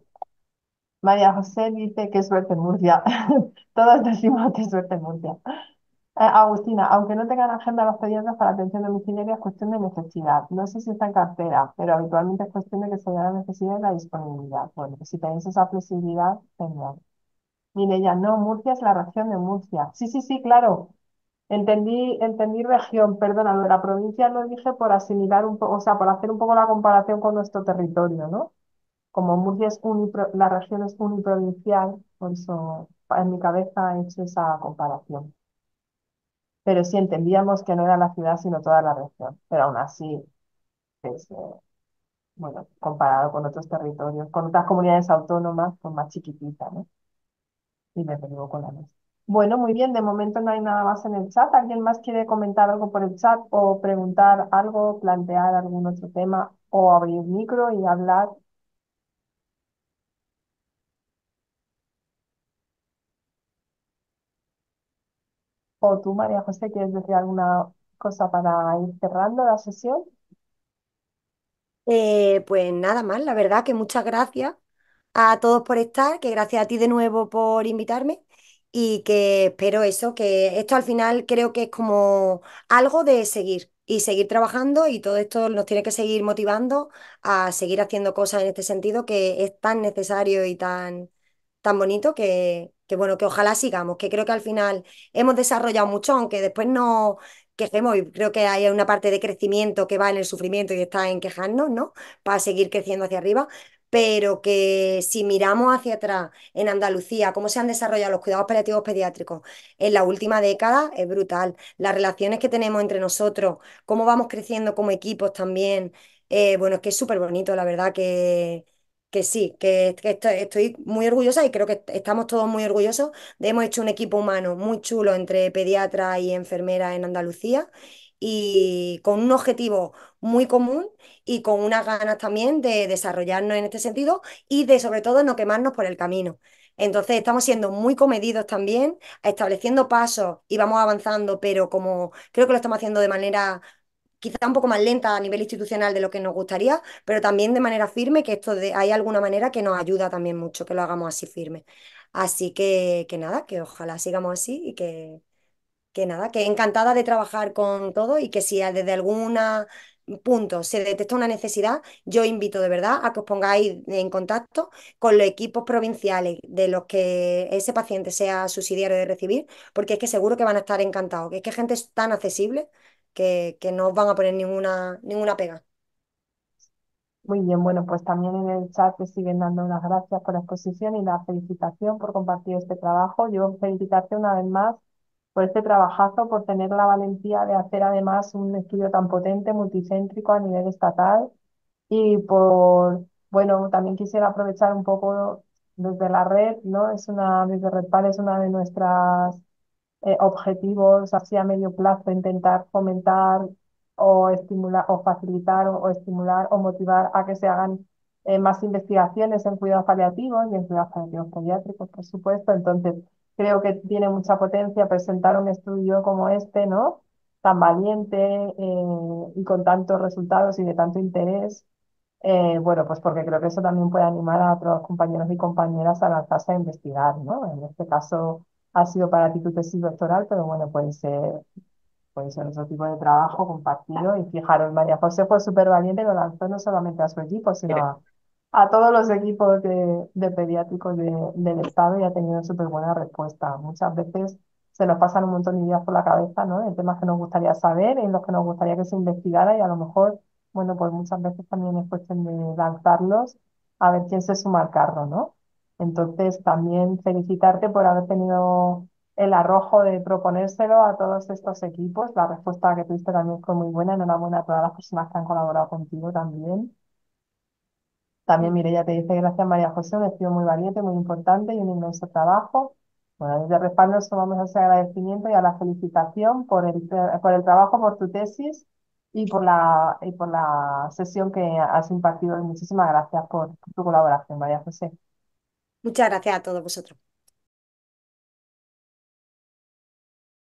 Speaker 1: María José dice qué suerte en Murcia. Todos decimos que suerte en Murcia. Eh, Agustina, aunque no tengan agenda los pedidos para atención domiciliaria, es cuestión de necesidad. No sé si está en cartera, pero habitualmente es cuestión de que se la necesidad y la disponibilidad. Bueno, pues si tenéis esa flexibilidad, genial. Mireya, no, Murcia es la región de Murcia. Sí, sí, sí, claro. Entendí, entendí región, perdona, lo la provincia lo dije por asimilar un poco, o sea, por hacer un poco la comparación con nuestro territorio, ¿no? Como Murcia es la región es uniprovincial, por eso en mi cabeza he hecho esa comparación. Pero sí entendíamos que no era la ciudad, sino toda la región. Pero aún así, es, pues, eh, bueno, comparado con otros territorios, con otras comunidades autónomas, pues más chiquitita, ¿no? Y me equivoco con la nuestra. Bueno, muy bien, de momento no hay nada más en el chat. ¿Alguien más quiere comentar algo por el chat o preguntar algo, plantear algún otro tema o abrir un micro y hablar? ¿O tú, María José, quieres decir alguna cosa para ir cerrando la sesión? Eh, pues nada más, la verdad que muchas gracias
Speaker 2: a todos por estar, que gracias a ti de nuevo por invitarme y que espero eso, que esto al final creo que es como algo de seguir y seguir trabajando y todo esto nos tiene que seguir motivando a seguir haciendo cosas en este sentido que es tan necesario y tan, tan bonito que, que bueno, que ojalá sigamos, que creo que al final hemos desarrollado mucho, aunque después no quejemos y creo que hay una parte de crecimiento que va en el sufrimiento y está en quejarnos, ¿no? Para seguir creciendo hacia arriba, pero que si miramos hacia atrás en Andalucía, cómo se han desarrollado los cuidados operativos pediátricos en la última década, es brutal. Las relaciones que tenemos entre nosotros, cómo vamos creciendo como equipos también, eh, bueno, es que es súper bonito, la verdad que, sí, que, estoy, muy orgullosa y creo que estamos todos muy orgullosos de hemos hecho un equipo humano muy chulo entre pediatras y enfermeras en Andalucía y con un objetivo muy común y con unas ganas también de desarrollarnos en este sentido y de sobre todo no quemarnos por el camino. Entonces estamos siendo muy comedidos también, estableciendo pasos y vamos avanzando, pero como creo que lo estamos haciendo de manera quizá un poco más lenta a nivel institucional de lo que nos gustaría, pero también de manera firme, que esto de, hay alguna manera que nos ayuda también mucho, que lo hagamos así firme. Así que, que nada, que ojalá sigamos así y que, que nada, que encantada de trabajar con todo y que si desde algún punto se detecta una necesidad, yo invito de verdad a que os pongáis en contacto con los equipos provinciales de los que ese paciente sea subsidiario de recibir, porque es que seguro que van a estar encantados, que es que gente es tan accesible que, que no os van a poner ninguna, ninguna pega.
Speaker 1: Muy bien, bueno, pues también en el chat te siguen dando unas gracias por la exposición y la felicitación por compartir este trabajo. Yo felicitarte una vez más por este trabajazo, por tener la valentía de hacer además un estudio tan potente, multicéntrico a nivel estatal y por, bueno, también quisiera aprovechar un poco desde la red, ¿no? Es una, desde Redpal es una de nuestras eh, objetivos así a medio plazo, intentar fomentar o estimular o facilitar o, estimular o motivar a que se hagan eh, más investigaciones en cuidados paliativos y en cuidados paliativos pediátricos, por supuesto. Entonces, creo que tiene mucha potencia presentar un estudio como este, ¿no? Tan valiente eh, y con tantos resultados y de tanto interés. Eh, bueno, pues porque creo que eso también puede animar a otros compañeros y compañeras a lanzarse a investigar, ¿no? En este caso ha sido para ti tu tesis doctoral, pero bueno, puede ser, puede ser otro tipo de trabajo compartido. Y fijaros, María José fue súper valiente, lo lanzó no solamente a su equipo, sino a, a todos los equipos de, de pediátricos del Estado y ha tenido súper buena respuesta. Muchas veces se nos pasan un montón de ideas por la cabeza, ¿no? En temas que nos gustaría saber, en los que nos gustaría que se investigara y a lo mejor, bueno, pues muchas veces también es cuestión de lanzarlos a ver quién se suma al carro, ¿no? Entonces, también felicitarte por haber tenido el arrojo de proponérselo a todos estos equipos. La respuesta que tuviste también fue muy buena. Enhorabuena a todas las personas que han colaborado contigo también. También Mireya te dice, gracias María José, un estudio muy valiente, muy importante y un inmenso trabajo. Bueno, desde Respaldo sumamos ese agradecimiento y a la felicitación por el, por el trabajo, por tu tesis y por la, por la sesión que has impartido. muchísimas gracias por tu colaboración, María José. Muchas gracias a todos vosotros.